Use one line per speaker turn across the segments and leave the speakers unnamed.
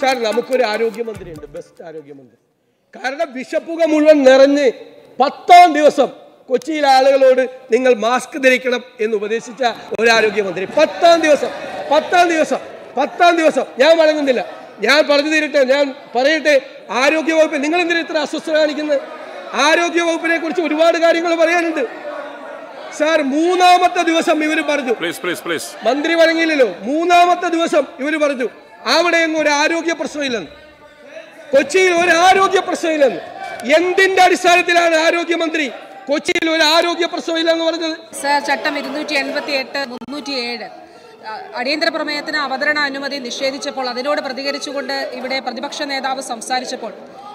sir നമുക്കൊരു ആരോഗ്യമന്ത്രി ഉണ്ട് ബെസ്റ്റ് ആരോഗ്യമന്ത്രി കാരണം വിഷപ്പുക മുഴുവൻ നിറഞ്ഞ് പത്താം ദിവസം കൊച്ചിയിലെ ആളുകളോട് നിങ്ങൾ മാസ്ക് ധരിക്കണം എന്ന് ഉപദേശിച്ച ഒരു ആരോഗ്യമന്ത്രി പത്താം ദിവസം പത്താം ദിവസം പത്താം ദിവസം ഞാൻ വഴങ്ങുന്നില്ല ഞാൻ പറഞ്ഞു തീരട്ടെ ഞാൻ പറയട്ടെ ആരോഗ്യവകുപ്പ് നിങ്ങൾ എന്തിനാ ഇത്ര അസ്വസ്ഥത കാണിക്കുന്നത് ആരോഗ്യവകുപ്പിനെ കുറിച്ച് ഒരുപാട് കാര്യങ്ങൾ പറയാനുണ്ട് സാർ മൂന്നാമത്തെ ദിവസം ഇവർ പറഞ്ഞു മന്ത്രി വഴങ്ങിയില്ലല്ലോ മൂന്നാമത്തെ ദിവസം ഇവർ പറഞ്ഞു എങ്ങും ഒരു ആരോഗ്യ പ്രശ്നമില്ലെന്ന് കൊച്ചിയിൽ ഒരു ആരോഗ്യ പ്രശ്നമില്ലെന്ന് എന്തിന്റെ അടിസ്ഥാനത്തിലാണ് ആരോഗ്യമന്ത്രി കൊച്ചിയിൽ ഒരു ആരോഗ്യ പ്രശ്നമില്ലെന്ന് പറഞ്ഞത്
സർ ചട്ടം ഇരുന്നൂറ്റി എൺപത്തി എട്ട് മുന്നൂറ്റി ഏഴ് അടിയന്തര പ്രമേയത്തിന് അവതരണ അനുമതി നിഷേധിച്ചപ്പോൾ അതിനോട് പ്രതികരിച്ചുകൊണ്ട് ഇവിടെ പ്രതിപക്ഷ നേതാവ് സംസാരിച്ചപ്പോൾ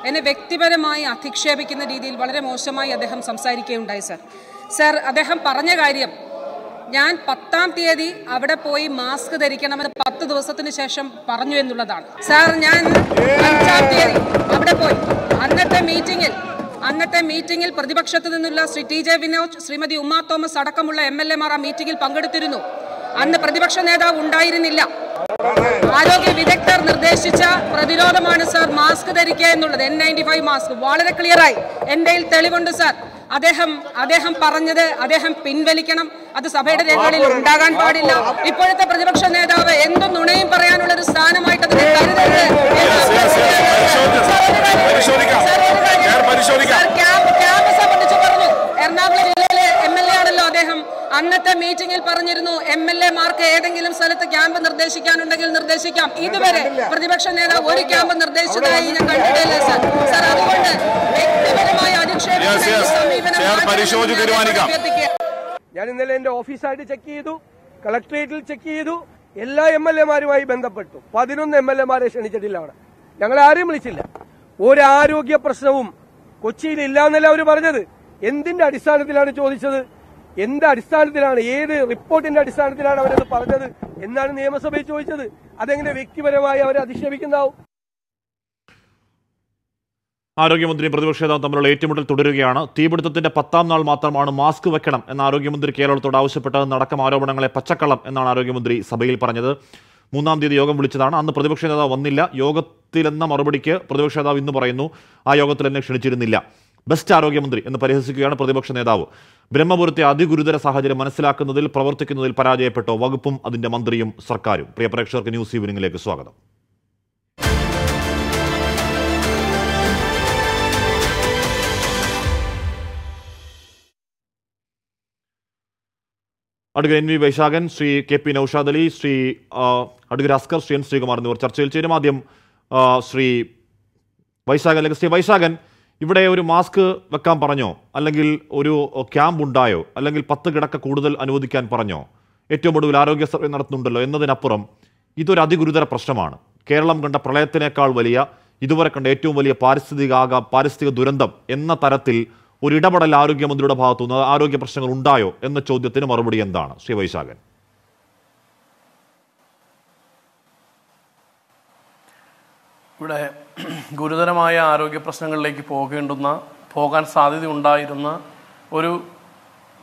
എന്നെ വ്യക്തിപരമായി അധിക്ഷേപിക്കുന്ന രീതിയിൽ വളരെ മോശമായി അദ്ദേഹം സംസാരിക്കുകയുണ്ടായി സർ സർ അദ്ദേഹം പറഞ്ഞ കാര്യം ഞാൻ പത്താം തീയതി അവിടെ പോയി മാസ്ക് ധരിക്കണമെന്ന് പത്ത് ദിവസത്തിന് ശേഷം പറഞ്ഞു എന്നുള്ളതാണ് സാർ ഞാൻ അഞ്ചാം തീയതി അവിടെ പോയി അന്നത്തെ മീറ്റിംഗിൽ അന്നത്തെ മീറ്റിംഗിൽ പ്രതിപക്ഷത്ത് നിന്നുള്ള ശ്രീ ടി ജെ വിനോദ് ശ്രീമതി ഉമ്മാ തോമസ് അടക്കമുള്ള എം എൽ മാർ ആ മീറ്റിംഗിൽ പങ്കെടുത്തിരുന്നു അന്ന് പ്രതിപക്ഷ നേതാവ് ഉണ്ടായിരുന്നില്ല ആരോഗ്യ വിദഗ്ധർ നിർദ്ദേശിച്ച പ്രതിരോധമാണ് സാർ മാസ്ക് ധരിക്കുക എന്നുള്ളത് എൻ നയൻറ്റി ഫൈവ് മാസ്ക് വളരെ ക്ലിയറായി എൻ്റെ തെളിവുണ്ട് സാർ അദ്ദേഹം അദ്ദേഹം പറഞ്ഞത് അദ്ദേഹം പിൻവലിക്കണം അത് സഭയുടെ രേഖകളിൽ ഉണ്ടാകാൻ പാടില്ല ഇപ്പോഴത്തെ പ്രതിപക്ഷ നേതാവ് എന്തും നുണയും പറയാനുള്ള ഒരു സ്ഥാനമായിട്ട് അതിനെ കരുതരുത് അന്നത്തെ മീറ്റിംഗിൽ പറഞ്ഞിരുന്നു എം എൽ എ മാർക്ക് ഏതെങ്കിലും സ്ഥലത്ത് ക്യാമ്പ് നിർദ്ദേശിക്കാനുണ്ടെങ്കിൽ നിർദ്ദേശിക്കാം ഇതുവരെ പ്രതിപക്ഷ നേതാവ് ഒരു ക്യാമ്പ് നിർദ്ദേശിച്ചതായി ഞാൻ കണ്ടിട്ടില്ല സർ സർ അതുകൊണ്ട് വ്യക്തിപരമായ അധിക്ഷേപം
ഞാൻ ഇന്നലെ എന്റെ ഓഫീസായിട്ട് ചെക്ക് ചെയ്തു കളക്ടറേറ്റിൽ ചെക്ക് ചെയ്തു എല്ലാ എം എൽ എമാരുമായി ബന്ധപ്പെട്ടു പതിനൊന്ന് എം എൽ എമാരെ ക്ഷണിച്ചിട്ടില്ല അവിടെ ഞങ്ങളെ ആരെയും വിളിച്ചില്ല ഒരാരോഗ്യ പ്രശ്നവും കൊച്ചിയിൽ ഇല്ല എന്നല്ല അവർ പറഞ്ഞത് എന്തിന്റെ അടിസ്ഥാനത്തിലാണ് ചോദിച്ചത് എന്ത് അടിസ്ഥാനത്തിലാണ് ഏത് റിപ്പോർട്ടിന്റെ അടിസ്ഥാനത്തിലാണ് അവരത് പറഞ്ഞത് എന്നാണ് നിയമസഭയിൽ ചോദിച്ചത് അതെങ്ങനെ വ്യക്തിപരമായി അവരെ അധിക്ഷേപിക്കുന്നതാവും
ആരോഗ്യമന്ത്രി പ്രതിപക്ഷ നേതാവ് തമ്മിലുള്ള ഏറ്റുമുട്ടൽ തുടരുകയാണ് തീപിടുത്തത്തിന്റെ പത്താം നാൾ മാത്രമാണ് മാസ്ക് വെക്കണം എന്ന ആരോഗ്യമന്ത്രി കേരളത്തോട് നടക്കം ആരോപണങ്ങളെ പച്ചക്കള്ളം എന്നാണ് ആരോഗ്യമന്ത്രി സഭയിൽ പറഞ്ഞത് മൂന്നാം തീയതി യോഗം വിളിച്ചതാണ് അന്ന് പ്രതിപക്ഷ നേതാവ് വന്നില്ല യോഗത്തിലെന്ന മറുപടിക്ക് പ്രതിപക്ഷ നേതാവ് ഇന്ന് പറയുന്നു ആ യോഗത്തിൽ എന്നെ ക്ഷണിച്ചിരുന്നില്ല ബെസ്റ്റ് ആരോഗ്യമന്ത്രി എന്ന് പരിഹസിക്കുകയാണ് പ്രതിപക്ഷ നേതാവ് ബ്രഹ്മപുരത്തെ അതിഗുരുതര സാഹചര്യം മനസ്സിലാക്കുന്നതിൽ പ്രവർത്തിക്കുന്നതിൽ പരാജയപ്പെട്ടോ വകുപ്പും അതിന്റെ മന്ത്രിയും സർക്കാരും പ്രിയ പ്രേക്ഷകർക്ക് ന്യൂസ് ഈവനിംഗിലേക്ക് സ്വാഗതം അടുക്കൽ N V Vaishakhan Shri K P Naushad Ali Shri അടുക്കൽ അസ്കർ ശ്രീ എൻ ശ്രീകുമാർ എന്നിവർ ചർച്ചയിൽ ചേരും ആദ്യം ശ്രീ അല്ലെങ്കിൽ ശ്രീ വൈശാഖൻ ഇവിടെ ഒരു മാസ്ക് വെക്കാൻ പറഞ്ഞോ അല്ലെങ്കിൽ ഒരു ക്യാമ്പ് ഉണ്ടായോ അല്ലെങ്കിൽ പത്ത് കിടക്ക കൂടുതൽ അനുവദിക്കാൻ പറഞ്ഞോ ഏറ്റവും ഒടുവിൽ ആരോഗ്യ സർവേ നടത്തുന്നുണ്ടല്ലോ എന്നതിനപ്പുറം ഇതൊരു അതിഗുരുതര പ്രശ്നമാണ് കേരളം കണ്ട പ്രളയത്തിനേക്കാൾ വലിയ ഇതുവരെ കണ്ട ഏറ്റവും വലിയ പാരിസ്ഥിതിക പാരിസ്ഥിതികാകാം പാരിസ്ഥിതിക ദുരന്തം എന്ന തരത്തിൽ ഒരു ഇടപെടൽ ആരോഗ്യമന്ത്രിയുടെ ഭാഗത്തുനിന്ന് ആരോഗ്യ പ്രശ്നങ്ങൾ ഉണ്ടായോ എന്ന ചോദ്യത്തിന് മറുപടി എന്താണ് ശ്രീ വൈശാഖൻ
ഇവിടെ ഗുരുതരമായ ആരോഗ്യ പ്രശ്നങ്ങളിലേക്ക് പോകേണ്ടുന്ന പോകാൻ ഉണ്ടായിരുന്ന ഒരു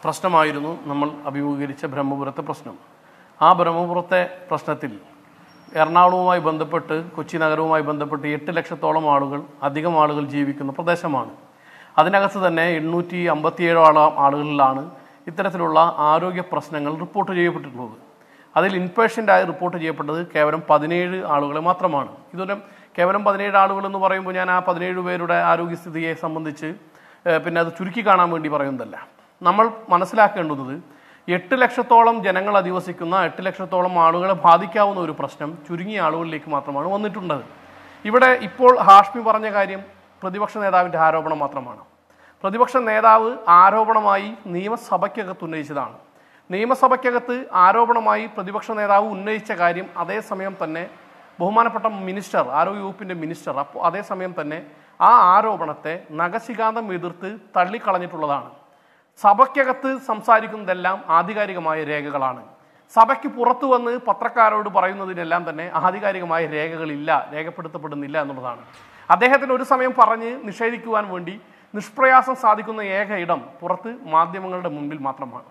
പ്രശ്നമായിരുന്നു നമ്മൾ അഭിമുഖീകരിച്ച ബ്രഹ്മപുരത്തെ പ്രശ്നം ആ ബ്രഹ്മപുരത്തെ പ്രശ്നത്തിൽ എറണാകുളവുമായി ബന്ധപ്പെട്ട് കൊച്ചി നഗരവുമായി ബന്ധപ്പെട്ട് എട്ട് ലക്ഷത്തോളം ആളുകൾ അധികം ആളുകൾ ജീവിക്കുന്ന പ്രദേശമാണ് അതിനകത്ത് തന്നെ എണ്ണൂറ്റി അമ്പത്തിയേഴോളം ആളുകളിലാണ് ഇത്തരത്തിലുള്ള ആരോഗ്യ പ്രശ്നങ്ങൾ റിപ്പോർട്ട് ചെയ്യപ്പെട്ടിട്ടുള്ളത് അതിൽ ഇൻപേഷ്യൻ്റായി റിപ്പോർട്ട് ചെയ്യപ്പെട്ടത് കേവലം പതിനേഴ് ആളുകളെ മാത്രമാണ് ഇതൊരു കേവലം പതിനേഴ് ആളുകൾ എന്ന് പറയുമ്പോൾ ഞാൻ ആ പതിനേഴ് പേരുടെ ആരോഗ്യസ്ഥിതിയെ സംബന്ധിച്ച് പിന്നെ അത് ചുരുക്കി കാണാൻ വേണ്ടി പറയുന്നതല്ല നമ്മൾ മനസ്സിലാക്കേണ്ടുന്നത് എട്ട് ലക്ഷത്തോളം ജനങ്ങൾ അധിവസിക്കുന്ന എട്ട് ലക്ഷത്തോളം ആളുകളെ ബാധിക്കാവുന്ന ഒരു പ്രശ്നം ചുരുങ്ങിയ ആളുകളിലേക്ക് മാത്രമാണ് വന്നിട്ടുള്ളത് ഇവിടെ ഇപ്പോൾ ഹാഷ്മി പറഞ്ഞ കാര്യം പ്രതിപക്ഷ നേതാവിൻ്റെ ആരോപണം മാത്രമാണ് പ്രതിപക്ഷ നേതാവ് ആരോപണമായി നിയമസഭയ്ക്കകത്ത് ഉന്നയിച്ചതാണ് നിയമസഭയ്ക്കകത്ത് ആരോപണമായി പ്രതിപക്ഷ നേതാവ് ഉന്നയിച്ച കാര്യം അതേസമയം തന്നെ ബഹുമാനപ്പെട്ട മിനിസ്റ്റർ ആരോഗ്യ വകുപ്പിൻ്റെ മിനിസ്റ്റർ അപ്പോൾ അതേസമയം തന്നെ ആ ആരോപണത്തെ നഖശികാന്തം എതിർത്ത് തള്ളിക്കളഞ്ഞിട്ടുള്ളതാണ് സഭയ്ക്കകത്ത് സംസാരിക്കുന്നതെല്ലാം ആധികാരികമായ രേഖകളാണ് സഭയ്ക്ക് പുറത്തു വന്ന് പത്രക്കാരോട് പറയുന്നതിനെല്ലാം തന്നെ ആധികാരികമായ രേഖകളില്ല രേഖപ്പെടുത്തപ്പെടുന്നില്ല എന്നുള്ളതാണ് അദ്ദേഹത്തിന് ഒരു സമയം പറഞ്ഞ് നിഷേധിക്കുവാൻ വേണ്ടി നിഷ്പ്രയാസം സാധിക്കുന്ന ഏക ഇടം പുറത്ത് മാധ്യമങ്ങളുടെ മുൻപിൽ മാത്രമാണ്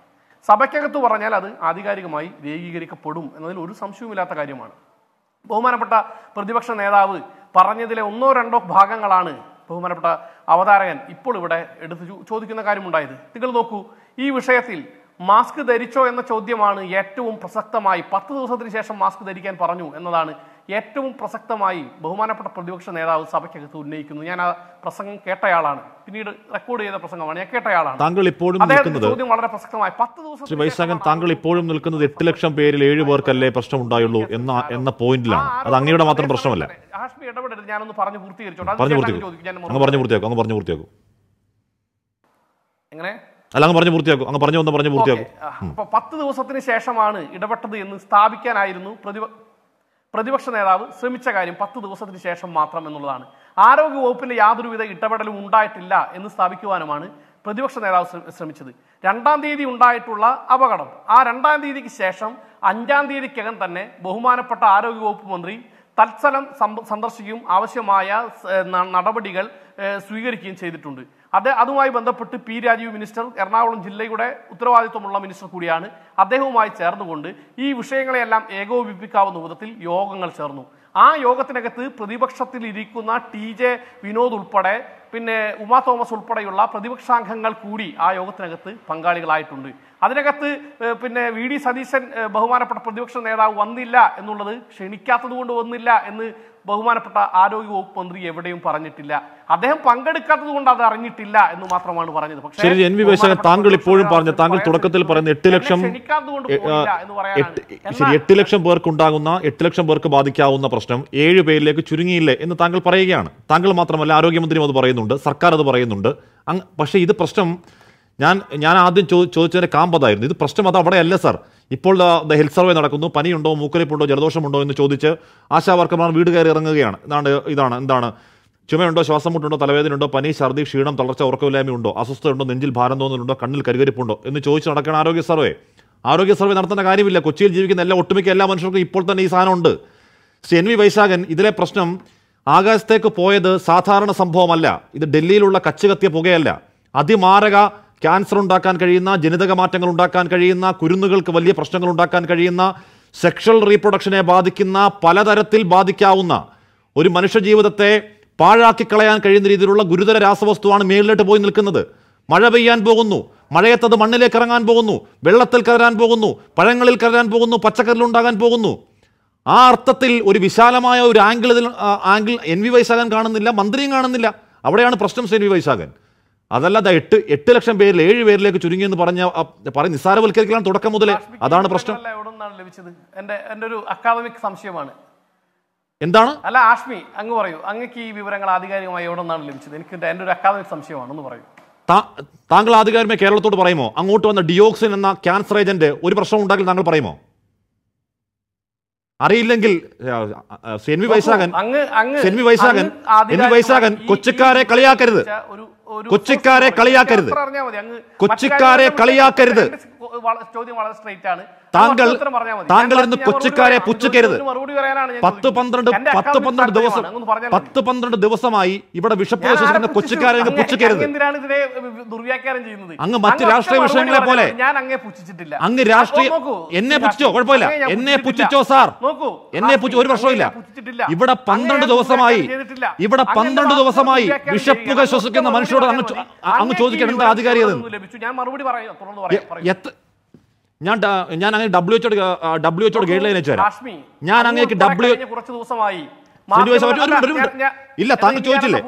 സഭയ്ക്കകത്ത് പറഞ്ഞാൽ അത് ആധികാരികമായി രേഖീകരിക്കപ്പെടും എന്നതിൽ ഒരു സംശയവുമില്ലാത്ത കാര്യമാണ് ബഹുമാനപ്പെട്ട പ്രതിപക്ഷ നേതാവ് പറഞ്ഞതിലെ ഒന്നോ രണ്ടോ ഭാഗങ്ങളാണ് ബഹുമാനപ്പെട്ട അവതാരകൻ ഇപ്പോൾ ഇവിടെ എടുത്ത് ചോദിക്കുന്ന കാര്യമുണ്ടായത് നിങ്ങൾ നോക്കൂ ഈ വിഷയത്തിൽ മാസ്ക് ധരിച്ചോ എന്ന ചോദ്യമാണ് ഏറ്റവും പ്രസക്തമായി പത്ത് ദിവസത്തിന് ശേഷം മാസ്ക് ധരിക്കാൻ പറഞ്ഞു എന്നതാണ് ഏറ്റവും പ്രസക്തമായി ബഹുമാനപ്പെട്ട പ്രതിപക്ഷ നേതാവ് സഭയ്ക്കകത്ത് ഉന്നയിക്കുന്നു ഞാൻ ആ പ്രസംഗം കേട്ടയാളാണ് പിന്നീട് റെക്കോർഡ് ചെയ്ത പ്രസംഗമാണ് ഞാൻ കേട്ടയാളാണ് താങ്കൾ ഇപ്പോഴും ചോദ്യം വളരെ പ്രസക്തമായി പത്ത് ദിവസം ശ്രീ
വൈശാഖൻ താങ്കൾ ഇപ്പോഴും നിൽക്കുന്നത് എട്ട് ലക്ഷം പേരിൽ ഏഴ് പേർക്കല്ലേ പ്രശ്നം ഉണ്ടായുള്ളൂ എന്ന എന്ന പോയിന്റിലാണ് അത് അങ്ങയുടെ മാത്രം പ്രശ്നമല്ല
ഹാഷ്മി ഇടപെടരുത് ഞാനൊന്ന് പറഞ്ഞു പൂർത്തീകരിച്ചോട്ടെ അങ്ങ് പറഞ്ഞു
പൂർത്തിയാക്കും അങ്ങ് പറഞ്ഞു പൂർത്തിയാക്കും എങ്ങനെ അല്ല അങ്ങ് പറഞ്ഞു പൂർത്തിയാക്കും അങ്ങ് പറഞ്ഞു പറഞ്ഞു പൂർത്തിയാക്കും
അപ്പൊ പത്ത് ദിവസത്തിന് ശേഷമാണ് ഇടപെട്ടത് എന്ന് സ്ഥാപിക്കാനായിരുന്നു പ്രതിപക്ഷ പ്രതിപക്ഷ നേതാവ് ശ്രമിച്ച കാര്യം പത്ത് ദിവസത്തിന് ശേഷം മാത്രം എന്നുള്ളതാണ് ആരോഗ്യവകുപ്പിന്റെ യാതൊരുവിധ ഇടപെടലും ഉണ്ടായിട്ടില്ല എന്ന് സ്ഥാപിക്കുവാനുമാണ് പ്രതിപക്ഷ നേതാവ് ശ്രമിച്ചത് രണ്ടാം തീയതി ഉണ്ടായിട്ടുള്ള അപകടം ആ രണ്ടാം തീയതിക്ക് ശേഷം അഞ്ചാം തീയതിക്കകം തന്നെ ബഹുമാനപ്പെട്ട ആരോഗ്യവകുപ്പ് മന്ത്രി തത്സലം സന്ദർശിക്കുകയും ആവശ്യമായ നടപടികൾ സ്വീകരിക്കുകയും ചെയ്തിട്ടുണ്ട് അത് അതുമായി ബന്ധപ്പെട്ട് പി രാജീവ് മിനിസ്റ്റർ എറണാകുളം ജില്ലയുടെ ഉത്തരവാദിത്വമുള്ള മിനിസ്റ്റർ കൂടിയാണ് അദ്ദേഹവുമായി ചേർന്നുകൊണ്ട് ഈ വിഷയങ്ങളെല്ലാം ഏകോപിപ്പിക്കാവുന്ന വിധത്തിൽ യോഗങ്ങൾ ചേർന്നു ആ യോഗത്തിനകത്ത് പ്രതിപക്ഷത്തിലിരിക്കുന്ന ടി ജെ വിനോദ് ഉൾപ്പെടെ പിന്നെ ഉമാ തോമസ് ഉൾപ്പെടെയുള്ള പ്രതിപക്ഷാംഗങ്ങൾ കൂടി ആ യോഗത്തിനകത്ത് പങ്കാളികളായിട്ടുണ്ട് അതിനകത്ത് പിന്നെ വി ഡി സതീശൻ ബഹുമാനപ്പെട്ട പ്രതിപക്ഷ നേതാവ് വന്നില്ല എന്നുള്ളത് ക്ഷണിക്കാത്തത് കൊണ്ട് വന്നില്ല എന്ന് ബഹുമാനപ്പെട്ട ആരോഗ്യ മന്ത്രി എവിടെയും പറഞ്ഞിട്ടില്ല അദ്ദേഹം പങ്കെടുക്കാത്തത് കൊണ്ട് അത് അറിഞ്ഞിട്ടില്ല എന്ന് മാത്രമാണ് പറഞ്ഞത് പക്ഷേ എൻ വി താങ്കൾ ഇപ്പോഴും പറഞ്ഞു താങ്കൾ തുടക്കത്തിൽ
പറയുന്ന എട്ട് ലക്ഷം ശരി എട്ട് ലക്ഷം പേർക്ക് ഉണ്ടാകുന്ന എട്ട് ലക്ഷം പേർക്ക് ബാധിക്കാവുന്ന പ്രശ്നം ഏഴ് പേരിലേക്ക് ചുരുങ്ങിയില്ലേ എന്ന് താങ്കൾ പറയുകയാണ് താങ്കൾ മാത്രമല്ല ആരോഗ്യമന്ത്രിയും അത് പറയുന്നു പറയുന്നുണ്ട് സർക്കാർ അത് പറയുന്നുണ്ട് പക്ഷേ ഇത് പ്രശ്നം ഞാൻ ഞാൻ ആദ്യം ചോ ചോദിച്ചതിൻ്റെ കാമ്പതായിരുന്നു ഇത് പ്രശ്നം അത് അവിടെയല്ല സാർ ഇപ്പോൾ ഹെൽത്ത് സർവേ നടക്കുന്നു പനിയുണ്ടോ മൂക്കലിപ്പുണ്ടോ ജലദോഷമുണ്ടോ എന്ന് ചോദിച്ച് ആശാവർക്കർമാർ വീട് കയറി ഇറങ്ങുകയാണ് ഇതാണ് ഇതാണ് എന്താണ് ചുമയുണ്ടോ ശ്വാസം മുട്ടുണ്ടോ ഉണ്ടോ പനി ഛർദി ക്ഷീണം തളർച്ച ഉറക്കമില്ലായ്മ ഉണ്ടോ അസ്വസ്ഥയുണ്ടോ നെഞ്ചിൽ ഭാരം തോന്നുന്നുണ്ടോ കണ്ണിൽ കരുകരിപ്പുണ്ടോ എന്ന് ചോദിച്ച് നടക്കുന്ന ആരോഗ്യ സർവേ ആരോഗ്യ സർവേ നടത്തേണ്ട കാര്യമില്ല കൊച്ചിയിൽ ജീവിക്കുന്ന എല്ലാ ഒട്ടുമിക്ക എല്ലാ മനുഷ്യർക്കും ഇപ്പോൾ തന്നെ ഈ സാധനമുണ്ട് ശ്രീ എൻ വി വൈശാഖൻ ഇതിലെ പ്രശ്നം ആകാശത്തേക്ക് പോയത് സാധാരണ സംഭവമല്ല ഇത് ഡൽഹിയിലുള്ള കച്ചുകത്തിയ പുകയല്ല അതിമാരക ക്യാൻസർ ഉണ്ടാക്കാൻ കഴിയുന്ന ജനിതക മാറ്റങ്ങൾ ഉണ്ടാക്കാൻ കഴിയുന്ന കുരുന്നുകൾക്ക് വലിയ പ്രശ്നങ്ങൾ ഉണ്ടാക്കാൻ കഴിയുന്ന സെക്ഷൽ റീപ്രൊഡക്ഷനെ ബാധിക്കുന്ന പലതരത്തിൽ ബാധിക്കാവുന്ന ഒരു മനുഷ്യജീവിതത്തെ പാഴാക്കി കളയാൻ കഴിയുന്ന രീതിയിലുള്ള ഗുരുതര രാസവസ്തുവാണ് മേളിലോട്ട് പോയി നിൽക്കുന്നത് മഴ പെയ്യാൻ പോകുന്നു മഴയത്തത് മണ്ണിലേക്ക് ഇറങ്ങാൻ പോകുന്നു വെള്ളത്തിൽ കലരാൻ പോകുന്നു പഴങ്ങളിൽ കലരാൻ പോകുന്നു ഉണ്ടാകാൻ പോകുന്നു ആ അർത്ഥത്തിൽ ഒരു വിശാലമായ ഒരു ആംഗിൾ ഇതിൽ ആംഗിൾ എൻ വി വൈശാഖൻ കാണുന്നില്ല മന്ത്രിയും കാണുന്നില്ല അവിടെയാണ് പ്രശ്നം ശ്രീ എൻ വി വൈശാഖൻ അതല്ലാതെ എട്ട് എട്ട് ലക്ഷം പേരിൽ ഏഴ് പേരിലേക്ക് ചുരുങ്ങിയെന്ന് പറഞ്ഞ പറഞ്ഞ് നിസ്സാരവൽക്കരിക്കലാണ് തുടക്കം മുതലേ അതാണ് പ്രശ്നം
ലഭിച്ചത് എൻ്റെ എൻ്റെ ഒരു അക്കാദമിക് സംശയമാണ് എന്താണ് അല്ല ആഷ്മി അങ്ങ് പറയൂ അങ്ങക്ക് ഈ വിവരങ്ങൾ ആധികാരികമായി എവിടെ നിന്നാണ് ലഭിച്ചത് എനിക്ക് എൻ്റെ ഒരു അക്കാദമിക് സംശയമാണെന്ന് പറയൂ
താങ്കൾ ആധികാരികമായി കേരളത്തോട് പറയുമോ അങ്ങോട്ട് വന്ന ഡിയോക്സിൻ എന്ന ക്യാൻസർ ഏജന്റ് ഒരു പ്രശ്നം ഉണ്ടാക്കി താങ്കൾ പറയുമോ അറിയില്ലെങ്കിൽ N V Vaishakhan
N V Vaishakhan N V Vaishakhan കൊച്ചിക്കാരെ കളിയാക്കരുത് കൊച്ചിക്കാരെ കളിയാക്കരുത് കൊച്ചിക്കാരെ കളിയാക്കരുത് ചോദ്യം വളരെ സ്ട്രേറ്റ് ആണ് താങ്കൾ താങ്കൾ ഇരുന്ന് കൊച്ചിക്കാരെ പുച്ഛിക്കരുത് പത്ത് പന്ത്രണ്ട് പത്ത് പന്ത്രണ്ട് ദിവസം പത്ത്
പന്ത്രണ്ട് ദിവസമായി ഇവിടെ വിഷപ്പ് കൊച്ചിക്കാരെ അങ്ങ് പുച്ഛിക്കരുത്
ദുർവ്യാഖ്യാനം ചെയ്യുന്നത് അങ്ങ് മറ്റ് രാഷ്ട്രീയ വിഷയങ്ങളെ പോലെ ഞാൻ അങ്ങേ പുച്ഛിച്ചിട്ടില്ല അങ്ങ് രാഷ്ട്രീയ എന്നെ പുച്ഛിച്ചോ കുഴപ്പമില്ല എന്നെ പുച്ഛിച്ചോ സാർ നോക്കൂ
എന്നെ പുച്ഛ ഒരു വർഷമില്ല ഇവിടെ പന്ത്രണ്ട് ദിവസമായി ഇവിടെ പന്ത്രണ്ട് ദിവസമായി വിഷപ്പുക ശ്വസിക്കുന്ന മനുഷ്യരോട് അങ്ങ് അങ്ങ് ചോദിക്കണം എന്താ അധികാരി അത്
ഞാൻ മറുപടി പറയാം
ഞാൻ ഞാൻ അങ്ങനെ W H W H guideline അയച്ചു
ഞാൻ അങ്ങേക്ക് ഡബ്ല്യു കുറച്ച് ദിവസമായി ഇല്ല താങ്കൾ ചോദിച്ചില്ലേ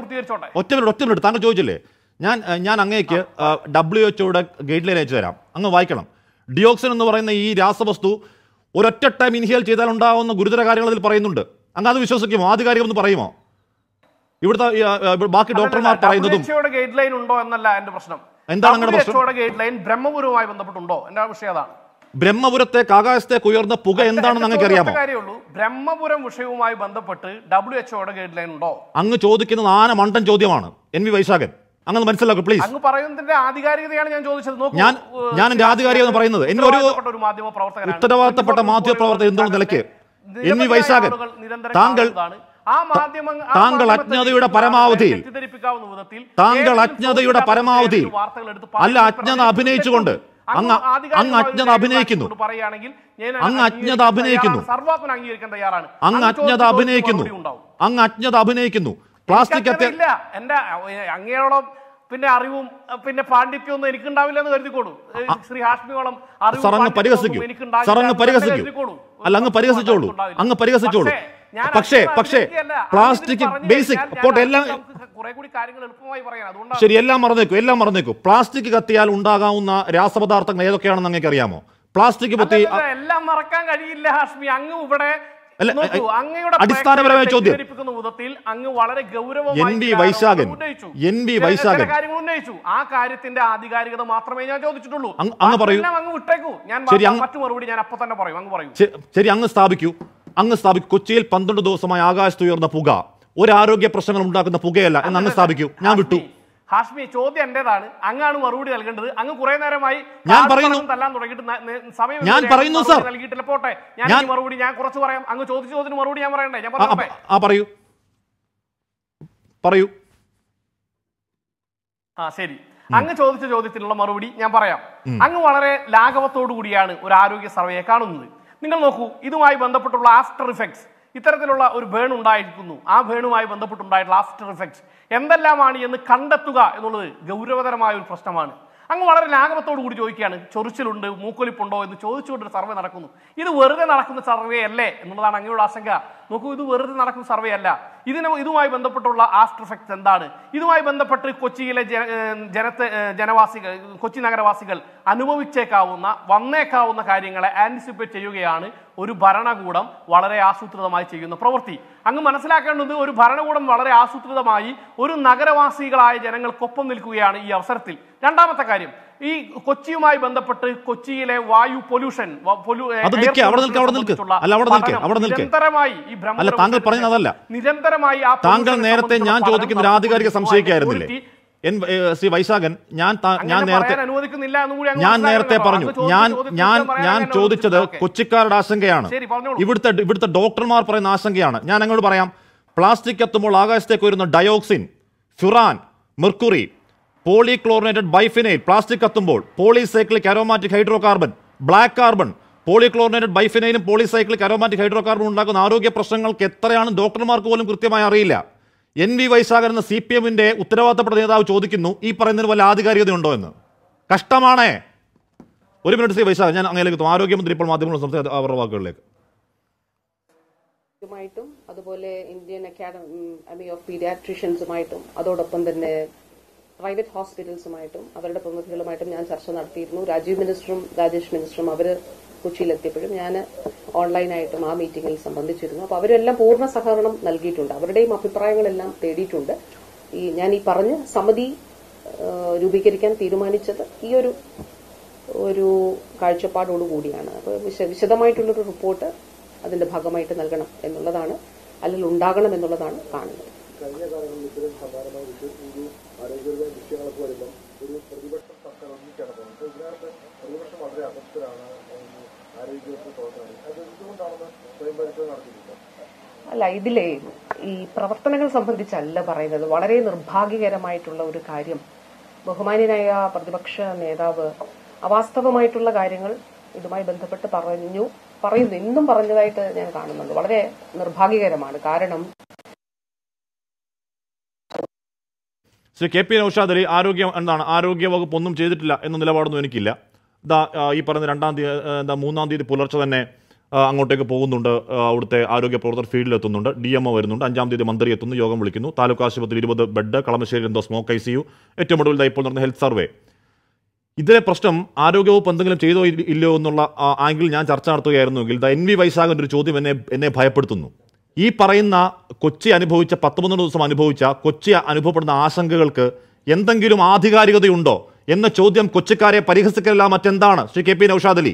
ഒറ്റ മിനിറ്റ് ഒറ്റ മിനിറ്റ് താങ്കൾ ചോദിച്ചില്ലേ ഞാൻ ഞാൻ അങ്ങേക്ക് ഡബ്ല്യു എച്ച്ഒയുടെ ഗൈഡ് ലൈൻ അയച്ചു തരാം അങ്ങ് വായിക്കണം ഡിയോക്സിൻ എന്ന് പറയുന്ന ഈ രാസവസ്തു ഒരൊറ്റ ടൈം ഇൻഹേൽ ചെയ്താൽ ഉണ്ടാവുന്ന ഗുരുതര കാര്യങ്ങൾ അതിൽ പറയുന്നുണ്ട് അങ്ങ് അത് വിശ്വസിക്കുമോ ആധികാരികം എന്ന് പറയുമോ ഇവിടുത്തെ ബാക്കി ഡോക്ടർമാർ പറയുന്നതും
ഗൈഡ് ലൈൻ ഉണ്ടോ എന്നല്ല എന്റെ പ്രശ്നം എന്താണ് ബ്രഹ്മപുരവുമായി ബന്ധപ്പെട്ടുണ്ടോ എന്റെ വിഷയം അതാണ്
ബ്രഹ്മപുരത്തേക്ക് ആകാശത്തേക്ക് ഉയർന്ന പുക എന്താണെന്ന് അങ്ങനെ അറിയാമോ
ബ്രഹ്മപുരം വിഷയവുമായി ബന്ധപ്പെട്ട് ഡബ്ല്യു എച്ച്ഒയുടെ ഗൈഡ് ലൈൻ ഉണ്ടോ
അങ്ങ് ചോദിക്കുന്നത് ആന മണ്ടൻ ചോദ്യമാണ് എൻ വി വൈശാഖൻ അങ്ങനെ മനസ്സിലാക്കും പ്ലീസ് അങ്ങ്
പറയുന്നതിന്റെ ആധികാരികതയാണ് ഞാൻ ചോദിച്ചത് ഞാൻ ഞാൻ എന്റെ ആധികാരികത പറയുന്നത് എന്നെ ഒരു
ഉത്തരവാദിത്തപ്പെട്ട മാധ്യമ പ്രവർത്തകർ എന്താണ് നിലയ്ക്ക്
എൻ വി വൈശാഖൻ താങ്കൾ താങ്കൾ അജ്ഞതയുടെ പരമാവധി താങ്കൾ അജ്ഞതയുടെ പരമാവധി അല്ല അജ്ഞത അഭിനയിച്ചുകൊണ്ട് അങ്ങ് അങ്ങ് അജ്ഞത അഭിനയിക്കുന്നു അങ്ങ് അജ്ഞത അഭിനയിക്കുന്നു തയ്യാറാണ് അങ്ങ് അജ്ഞത അഭിനയിക്കുന്നു
അങ്ങ് അജ്ഞത അഭിനയിക്കുന്നു പ്ലാസ്റ്റിക് ഇല്ല
എന്റെ അങ്ങയോളം പിന്നെ അറിവും പിന്നെ പാണ്ഡിത്യം ഒന്നും എനിക്കുണ്ടാവില്ല എന്ന് കരുതിക്കോളൂ ശ്രീ ഹാഷ്മിയോളം അറിവ് പരിഹസിക്കും എനിക്കുണ്ടാവില്ല
പരിഹസിക്കും അല്ല അങ്ങ് പരിഹസിച്ചോളൂ അങ്ങ് പരിഹസിച്ചോളൂ പക്ഷേ പക്ഷേ പ്ലാസ്റ്റിക് ബേസിക് പോട്ടെ എല്ലാം
കൂടി കാര്യങ്ങൾ എളുപ്പമായി അതുകൊണ്ടാണ് ശരി
എല്ലാം മറന്നേക്കും എല്ലാം മറന്നേക്കും പ്ലാസ്റ്റിക് കത്തിയാൽ ഉണ്ടാകാവുന്ന രാസപദാർത്ഥങ്ങൾ ഏതൊക്കെയാണെന്ന് അങ്ങേക്ക് അറിയാമോ പ്ലാസ്റ്റിക് പറ്റി
എല്ലാം മറക്കാൻ കഴിയില്ല ഹാസ്മി അങ്ങ് ഇവിടെ അടിസ്ഥാനപരമായ ചോദ്യം അങ്ങ് വളരെ N V Vaishakhan N V Vaishakhan ഉന്നയിച്ചു ആ കാര്യത്തിന്റെ ആധികാരികത മാത്രമേ ഞാൻ ചോദിച്ചിട്ടുള്ളൂ അങ്ങ് പറയൂ അങ്ങ് വിട്ടേക്കൂ ഞാൻ മറ്റു മറുപടി ഞാൻ അപ്പൊ തന്നെ പറയും അങ്ങ് പറയൂ
ശരി അങ്ങ് സ്ഥാപിക്കൂ അങ്ങ് സ്ഥാപിക്കും കൊച്ചിയിൽ പന്ത്രണ്ട് ദിവസമായി ഉയർന്ന പുക ഒരു ആരോഗ്യ പ്രശ്നങ്ങൾ ഉണ്ടാക്കുന്ന പുകയല്ല എന്ന് അന്ന് സ്ഥാപിക്കൂ ഞാൻ വിട്ടു
ഹാഷ്മി ചോദ്യം എന്റേതാണ് അങ്ങാണ് മറുപടി നൽകേണ്ടത് അങ്ങ് കുറെ നേരമായി ഞാൻ പറയുന്നു തല്ലാൻ തുടങ്ങിയിട്ട് സമയം ഞാൻ പറയുന്നു സർ നൽകിയിട്ടില്ല പോട്ടെ ഞാൻ മറുപടി ഞാൻ കുറച്ച് പറയാം അങ്ങ് ചോദിച്ച ചോദ്യത്തിന് മറുപടി ഞാൻ പറയണ്ടേ ഞാൻ
ആ പറയൂ പറയൂ
ആ ശരി അങ്ങ് ചോദിച്ച ചോദ്യത്തിനുള്ള മറുപടി ഞാൻ പറയാം അങ്ങ് വളരെ ലാഘവത്തോടു കൂടിയാണ് ഒരു ആരോഗ്യ സർവേയെ കാണുന്നത് നിങ്ങൾ നോക്കൂ ഇതുമായി ബന്ധപ്പെട്ടുള്ള ആഫ്റ്റർ ഇഫക്ട്സ് ഇത്തരത്തിലുള്ള ഒരു ബേൺ ഉണ്ടായിരിക്കുന്നു ആ ബേണുമായി ബന്ധപ്പെട്ടുണ്ടായിട്ടുള്ള ആഫ്റ്റർ എഫക്ട്സ് എന്തെല്ലാമാണ് എന്ന് കണ്ടെത്തുക എന്നുള്ളത് ഗൗരവതരമായ ഒരു പ്രശ്നമാണ് അങ്ങ് വളരെ ലാഘവത്തോടു കൂടി ചോദിക്കുകയാണ് ചൊറിച്ചിലുണ്ട് മൂക്കൊലിപ്പുണ്ടോ എന്ന് ചോദിച്ചുകൊണ്ട് സർവേ നടക്കുന്നു ഇത് വെറുതെ നടക്കുന്ന സർവേ അല്ലേ എന്നുള്ളതാണ് അങ്ങയുടെ ആശങ്ക നോക്കൂ ഇത് വെറുതെ നടക്കുന്ന സർവേ അല്ല ഇതിന് ഇതുമായി ബന്ധപ്പെട്ടുള്ള ആഫ്റ്റർ എഫക്ട്സ് എന്താണ് ഇതുമായി ബന്ധപ്പെട്ട് കൊച്ചിയിലെ ജനത്തെ ജനവാസികൾ കൊച്ചി നഗരവാസികൾ അനുഭവിച്ചേക്കാവുന്ന വന്നേക്കാവുന്ന കാര്യങ്ങളെ ആൻറ്റിസിപ്പേറ്റ് ചെയ്യുകയാണ് ഒരു ഭരണകൂടം വളരെ ആസൂത്രിതമായി ചെയ്യുന്ന പ്രവൃത്തി അങ്ങ് മനസ്സിലാക്കേണ്ടത് ഒരു ഭരണകൂടം വളരെ ആസൂത്രിതമായി ഒരു നഗരവാസികളായ ജനങ്ങൾക്കൊപ്പം നിൽക്കുകയാണ് ഈ അവസരത്തിൽ രണ്ടാമത്തെ കാര്യം ഈ കൊച്ചിയുമായി ബന്ധപ്പെട്ട് കൊച്ചിയിലെ വായു പൊല്യൂഷൻ നിരന്തരമായി ഈ ഭ്രമ താങ്കൾ പറഞ്ഞതല്ല നിരന്തരമായി താങ്കൾ നേരത്തെ ഞാൻ ചോദിക്കുന്ന ആധികാരിക സംശയിക്കായിരുന്നില്ലേ
എൻ ശ്രീ വൈശാഖൻ ഞാൻ ഞാൻ നേരത്തെ
ഞാൻ നേരത്തെ പറഞ്ഞു ഞാൻ ഞാൻ ഞാൻ ചോദിച്ചത്
കൊച്ചിക്കാരുടെ ആശങ്കയാണ് ഇവിടുത്തെ ഇവിടുത്തെ ഡോക്ടർമാർ പറയുന്ന ആശങ്കയാണ് ഞാൻ അങ്ങോട്ട് പറയാം പ്ലാസ്റ്റിക് എത്തുമ്പോൾ ആകാശത്തേക്ക് വരുന്ന dioxin furan mercury polychlorinated biphenyl plastic എത്തുമ്പോൾ polycyclic aromatic hydro carbon black carbon polychlorinated ബൈഫിനൈലും പോളിസൈക്ലിക് അരോമാറ്റിക് ഹൈഡ്രോ കാർബൺ ഉണ്ടാക്കുന്ന ആരോഗ്യ പ്രശ്നങ്ങൾക്ക് എത്രയാണ് ഡോക്ടർമാർക്ക് പോലും കൃത്യമായി അറിയില്ല എൻ വി വൈശാഖർ എന്ന സി പി എമ്മിൻ്റെ ഉത്തരവാദിത്തപ്പെട്ട നേതാവ് ചോദിക്കുന്നു ഈ പറയുന്നതിന് വല്ല ആധികാരികതയുണ്ടോ എന്ന് കഷ്ടമാണേ ഒരു മിനിറ്റ് സി വൈശാഖർ ഞാൻ അങ്ങനെ എത്തും ആരോഗ്യമന്ത്രി ഇപ്പോൾ മാധ്യമങ്ങൾ സംസാരിച്ച അവരുടെ വാക്കുകളിലേക്ക്
അതുപോലെ ഇന്ത്യൻ അക്കാഡമി ഓഫ് പീഡിയാട്രീഷ്യൻസുമായിട്ടും അതോടൊപ്പം തന്നെ പ്രൈവറ്റ് ഹോസ്പിറ്റൽസുമായിട്ടും അവരുടെ പ്രതിനിധികളുമായിട്ടും ഞാൻ ചർച്ച നടത്തിയിരുന്നു രാജീവ് മിനിസ്റ്ററും രാജേഷ് മിനിസ്റ്ററും അവർ കൊച്ചിയിലെത്തിയപ്പോഴും ഞാൻ ഓൺലൈനായിട്ടും ആ മീറ്റിംഗിൽ സംബന്ധിച്ചിരുന്നു അപ്പോൾ അവരെല്ലാം പൂർണ്ണ സഹകരണം നൽകിയിട്ടുണ്ട് അവരുടെയും അഭിപ്രായങ്ങളെല്ലാം തേടിയിട്ടുണ്ട് ഈ ഞാൻ ഈ പറഞ്ഞ സമിതി രൂപീകരിക്കാൻ തീരുമാനിച്ചത് ഈ ഒരു ഒരു കാഴ്ചപ്പാടോടുകൂടിയാണ് അപ്പോൾ വിശദമായിട്ടുള്ളൊരു റിപ്പോർട്ട് അതിന്റെ ഭാഗമായിട്ട് നൽകണം എന്നുള്ളതാണ് അല്ലെങ്കിൽ ഉണ്ടാകണം എന്നുള്ളതാണ് കാണുന്നത്
കഴിഞ്ഞ കാലങ്ങളിൽ ഇത്തരം സമാനമായ
അല്ല ഇതിലേ ഈ പ്രവർത്തനങ്ങൾ സംബന്ധിച്ചല്ല പറയുന്നത് വളരെ നിർഭാഗ്യകരമായിട്ടുള്ള ഒരു കാര്യം ബഹുമാന്യനായ പ്രതിപക്ഷ നേതാവ് അവാസ്തവമായിട്ടുള്ള കാര്യങ്ങൾ ഇതുമായി ബന്ധപ്പെട്ട് പറഞ്ഞു പറയുന്നു ഇന്നും പറഞ്ഞതായിട്ട് ഞാൻ കാണുന്നുണ്ട് വളരെ നിർഭാഗ്യകരമാണ് കാരണം
ശ്രീ കെ പി നൌഷാദ് അലി ആരോഗ്യം എന്താണ് ആരോഗ്യ വകുപ്പ് ഒന്നും ചെയ്തിട്ടില്ല എന്ന നിലപാടൊന്നും എനിക്കില്ല ഇതാ ഈ പറഞ്ഞ രണ്ടാം തീയതി എന്താ മൂന്നാം തീയതി പുലർച്ചെ തന്നെ അങ്ങോട്ടേക്ക് പോകുന്നുണ്ട് അവിടുത്തെ ആരോഗ്യ പ്രവർത്തകർ ഫീൽഡിലെത്തുന്നുണ്ട് ഡി എം ഒ വരുന്നുണ്ട് അഞ്ചാം തീയതി മന്ത്രി എത്തുന്നു യോഗം വിളിക്കുന്നു താലൂക്ക് ആശുപത്രി ഇരുപത് ബെഡ് കളമശ്ശേരി എന്തോ സ്മോക്ക് ഐ സി യു ഏറ്റവും ഒടുവിൽ ഇപ്പോൾ നടന്ന ഹെൽത്ത് സർവേ ഇതിലെ പ്രശ്നം ആരോഗ്യവകുപ്പ് എന്തെങ്കിലും ചെയ്തോ ഇല്ലയോ എന്നുള്ള ആംഗിൾ ഞാൻ ചർച്ച നടത്തുകയായിരുന്നുവെങ്കിൽ ദ എൻ വി വൈശാഖൻ ഒരു ചോദ്യം എന്നെ എന്നെ ഭയപ്പെടുത്തുന്നു ഈ പറയുന്ന കൊച്ചി അനുഭവിച്ച പത്തൊമ്പത് ദിവസം അനുഭവിച്ച കൊച്ചി അനുഭവപ്പെടുന്ന ആശങ്കകൾക്ക് എന്തെങ്കിലും ആധികാരികതയുണ്ടോ എന്ന ചോദ്യം കൊച്ചിക്കാരെ പരിഹസിക്കലല്ല മറ്റെന്താണ് ശ്രീ കെ പി നൌഷാദലി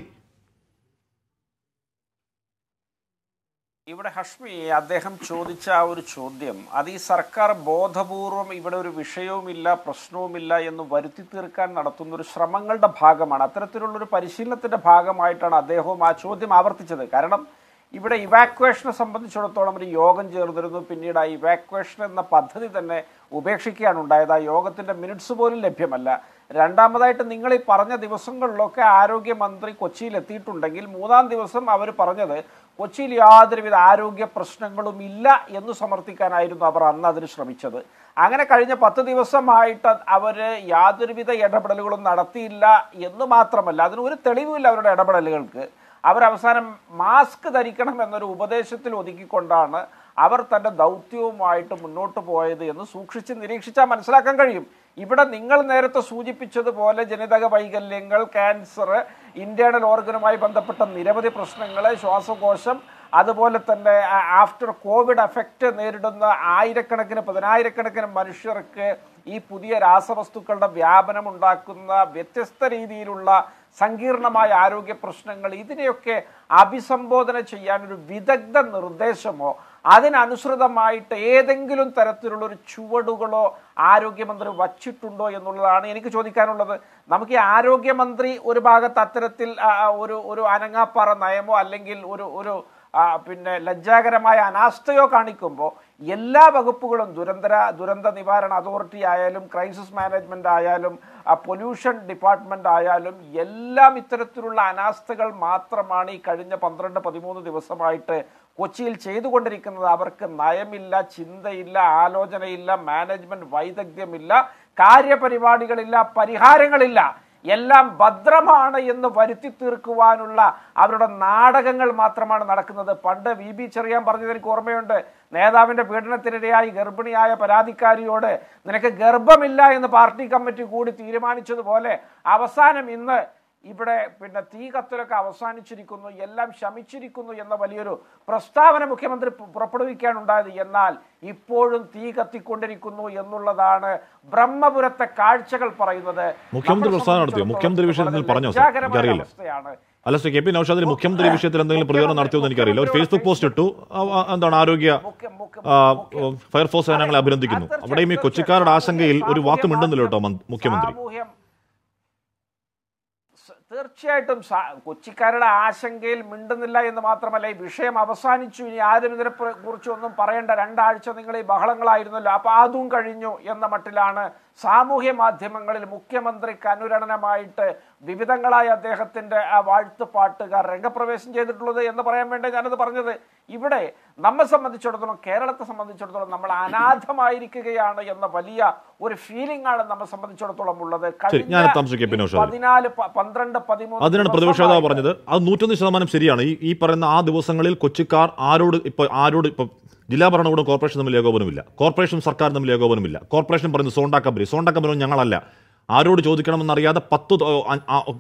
ഇവിടെ ഹഷ്മി അദ്ദേഹം ചോദിച്ച ആ ഒരു ചോദ്യം അത് ഈ സർക്കാർ ബോധപൂർവം ഇവിടെ ഒരു വിഷയവുമില്ല പ്രശ്നവുമില്ല എന്ന് വരുത്തി തീർക്കാൻ നടത്തുന്ന ഒരു ശ്രമങ്ങളുടെ ഭാഗമാണ് ഒരു പരിശീലനത്തിന്റെ ഭാഗമായിട്ടാണ് അദ്ദേഹവും ആ ചോദ്യം ആവർത്തിച്ചത് കാരണം ഇവിടെ ഇവാക്വേഷനെ സംബന്ധിച്ചിടത്തോളം ഒരു യോഗം ചേർന്നിരുന്നു പിന്നീട് ആ ഇവാക്വേഷൻ എന്ന പദ്ധതി തന്നെ ഉപേക്ഷിക്കുകയാണ് ഉണ്ടായത് ആ യോഗത്തിന്റെ മിനിറ്റ്സ് പോലും ലഭ്യമല്ല രണ്ടാമതായിട്ട് നിങ്ങൾ ഈ പറഞ്ഞ ദിവസങ്ങളിലൊക്കെ ആരോഗ്യമന്ത്രി കൊച്ചിയിൽ എത്തിയിട്ടുണ്ടെങ്കിൽ മൂന്നാം ദിവസം അവർ പറഞ്ഞത് കൊച്ചിയിൽ യാതൊരുവിധ ആരോഗ്യ പ്രശ്നങ്ങളും ഇല്ല എന്ന് സമർത്ഥിക്കാനായിരുന്നു അവർ അന്ന് അതിന് ശ്രമിച്ചത് അങ്ങനെ കഴിഞ്ഞ പത്ത് ദിവസമായിട്ട് അവർ യാതൊരുവിധ ഇടപെടലുകളും നടത്തിയില്ല എന്ന് മാത്രമല്ല അതിന് ഒരു തെളിവുമില്ല അവരുടെ ഇടപെടലുകൾക്ക് അവരവസാനം മാസ്ക് ധരിക്കണം എന്നൊരു ഉപദേശത്തിൽ ഒതുക്കിക്കൊണ്ടാണ് അവർ തൻ്റെ ദൗത്യവുമായിട്ട് മുന്നോട്ട് പോയത് എന്ന് സൂക്ഷിച്ച് നിരീക്ഷിച്ചാൽ മനസ്സിലാക്കാൻ കഴിയും ഇവിടെ നിങ്ങൾ നേരത്തെ സൂചിപ്പിച്ചതുപോലെ ജനിതക വൈകല്യങ്ങൾ ക്യാൻസർ ഇന്റേണൽ ഓർഗനുമായി ബന്ധപ്പെട്ട നിരവധി പ്രശ്നങ്ങൾ ശ്വാസകോശം അതുപോലെ തന്നെ ആഫ്റ്റർ കോവിഡ് എഫക്റ്റ് നേരിടുന്ന ആയിരക്കണക്കിന് പതിനായിരക്കണക്കിന് മനുഷ്യർക്ക് ഈ പുതിയ രാസവസ്തുക്കളുടെ വ്യാപനം ഉണ്ടാക്കുന്ന വ്യത്യസ്ത രീതിയിലുള്ള സങ്കീർണമായ ആരോഗ്യ പ്രശ്നങ്ങൾ ഇതിനെയൊക്കെ അഭിസംബോധന ചെയ്യാൻ ഒരു വിദഗ്ധ നിർദ്ദേശമോ അതിനനുസൃതമായിട്ട് ഏതെങ്കിലും തരത്തിലുള്ള ഒരു ചുവടുകളോ ആരോഗ്യമന്ത്രി വച്ചിട്ടുണ്ടോ എന്നുള്ളതാണ് എനിക്ക് ചോദിക്കാനുള്ളത് നമുക്ക് ഈ ആരോഗ്യമന്ത്രി ഒരു ഭാഗത്ത് അത്തരത്തിൽ ഒരു ഒരു അനങ്ങാപ്പാറ നയമോ അല്ലെങ്കിൽ ഒരു ഒരു പിന്നെ ലജ്ജാകരമായ അനാസ്ഥയോ കാണിക്കുമ്പോൾ എല്ലാ വകുപ്പുകളും ദുരന്തര ദുരന്ത നിവാരണ അതോറിറ്റി ആയാലും ക്രൈസിസ് മാനേജ്മെൻ്റ് ആയാലും പൊല്യൂഷൻ ഡിപ്പാർട്ട്മെൻ്റ് ആയാലും എല്ലാം ഇത്തരത്തിലുള്ള അനാസ്ഥകൾ മാത്രമാണ് ഈ കഴിഞ്ഞ പന്ത്രണ്ട് പതിമൂന്ന് ദിവസമായിട്ട് കൊച്ചിയിൽ ചെയ്തുകൊണ്ടിരിക്കുന്നത് അവർക്ക് നയമില്ല ചിന്തയില്ല ആലോചനയില്ല മാനേജ്മെന്റ് വൈദഗ്ധ്യമില്ല കാര്യപരിപാടികളില്ല പരിഹാരങ്ങളില്ല എല്ലാം ഭദ്രമാണ് എന്ന് വരുത്തി തീർക്കുവാനുള്ള അവരുടെ നാടകങ്ങൾ മാത്രമാണ് നടക്കുന്നത് പണ്ട് വി ബി ചെറിയാൻ പറഞ്ഞത് എനിക്ക് ഓർമ്മയുണ്ട് നേതാവിന്റെ പീഡനത്തിനിടയായി ഗർഭിണിയായ പരാതിക്കാരിയോട് നിനക്ക് ഗർഭമില്ല എന്ന് പാർട്ടി കമ്മിറ്റി കൂടി തീരുമാനിച്ചതുപോലെ അവസാനം ഇന്ന് ഇവിടെ പിന്നെ തീ കത്തലൊക്കെ അവസാനിച്ചിരിക്കുന്നു എല്ലാം ശമിച്ചിരിക്കുന്നു എന്ന വലിയൊരു പ്രസ്താവന മുഖ്യമന്ത്രി പുറപ്പെടുവിക്കാനുണ്ടായത് എന്നാൽ ഇപ്പോഴും തീ കത്തിക്കൊണ്ടിരിക്കുന്നു എന്നുള്ളതാണ് ബ്രഹ്മപുരത്തെ കാഴ്ചകൾ പറയുന്നത് മുഖ്യമന്ത്രി പ്രസ്താവന നടത്തിയോ മുഖ്യമന്ത്രി
വിഷയത്തിൽ പറഞ്ഞോ അവസ്ഥയാണ് അല്ല ശ്രീ കെ പി നൌഷാദിൽ മുഖ്യമന്ത്രി വിഷയത്തിൽ എന്തെങ്കിലും പ്രതികരണം നടത്തിയെന്ന് എനിക്കറിയില്ല ഒരു ഫേസ്ബുക്ക് പോസ്റ്റ് ഇട്ടു എന്താണ് ആരോഗ്യ ഫയർഫോഴ്സ് സേനങ്ങളെ അഭിനന്ദിക്കുന്നു അവിടെയും ഈ കൊച്ചിക്കാരുടെ ആശങ്കയിൽ ഒരു വാക്കുമുണ്ടെന്നില്ല കേട്ടോ മുഖ്യമന്ത്രി
തീർച്ചയായിട്ടും കൊച്ചിക്കാരുടെ ആശങ്കയിൽ മിണ്ടുന്നില്ല എന്ന് മാത്രമല്ല ഈ വിഷയം അവസാനിച്ചു ഇനി ആരും ഇതിനെ കുറിച്ചൊന്നും പറയേണ്ട രണ്ടാഴ്ച നിങ്ങൾ ഈ ബഹളങ്ങളായിരുന്നല്ലോ അപ്പൊ അതും കഴിഞ്ഞു എന്ന മട്ടിലാണ് സാമൂഹ്യ മാധ്യമങ്ങളിൽ മുഖ്യമന്ത്രിക്ക് അനുരണനമായിട്ട് വിവിധങ്ങളായ അദ്ദേഹത്തിൻ്റെ ആ വാഴ്ത്തുപാട്ടുകാർ രംഗപ്രവേശം ചെയ്തിട്ടുള്ളത് എന്ന് പറയാൻ വേണ്ടി ഞാനത് പറഞ്ഞത് ഇവിടെ നമ്മെ സംബന്ധിച്ചിടത്തോളം കേരളത്തെ സംബന്ധിച്ചിടത്തോളം നമ്മൾ അനാഥമായിരിക്കുകയാണ് എന്ന വലിയ ഒരു ഫീലിംഗ് ആണ് നമ്മെ സംബന്ധിച്ചിടത്തോളം ഉള്ളത് പതിനാല് പന്ത്രണ്ട് പതിമൂന്ന് അതിനാണ് പ്രതിപക്ഷ
നേതാവ് പറഞ്ഞത് അത് നൂറ്റൊന്ന് ശതമാനം ശരിയാണ് ഈ ഈ പറയുന്ന ആ ദിവസങ്ങളിൽ കൊച്ചിക്കാർ ആരോട് ഇപ്പൊ ആരോട് ഇപ്പൊ ജില്ലാ ഭരണകൂടം കോർപ്പറേഷൻ തമ്മിൽ ഏകോപനമില്ല കോർപ്പറേഷൻ സർക്കാർ തമ്മിൽ ഏകോപനമില്ല കോർപ്പറേഷൻ പറയുന്നത് സോണ്ട കമ്പനി സോണ്ട കമ്പനി ഞങ്ങളല്ല ആരോട് ചോദിക്കണമെന്നറിയാതെ പത്ത്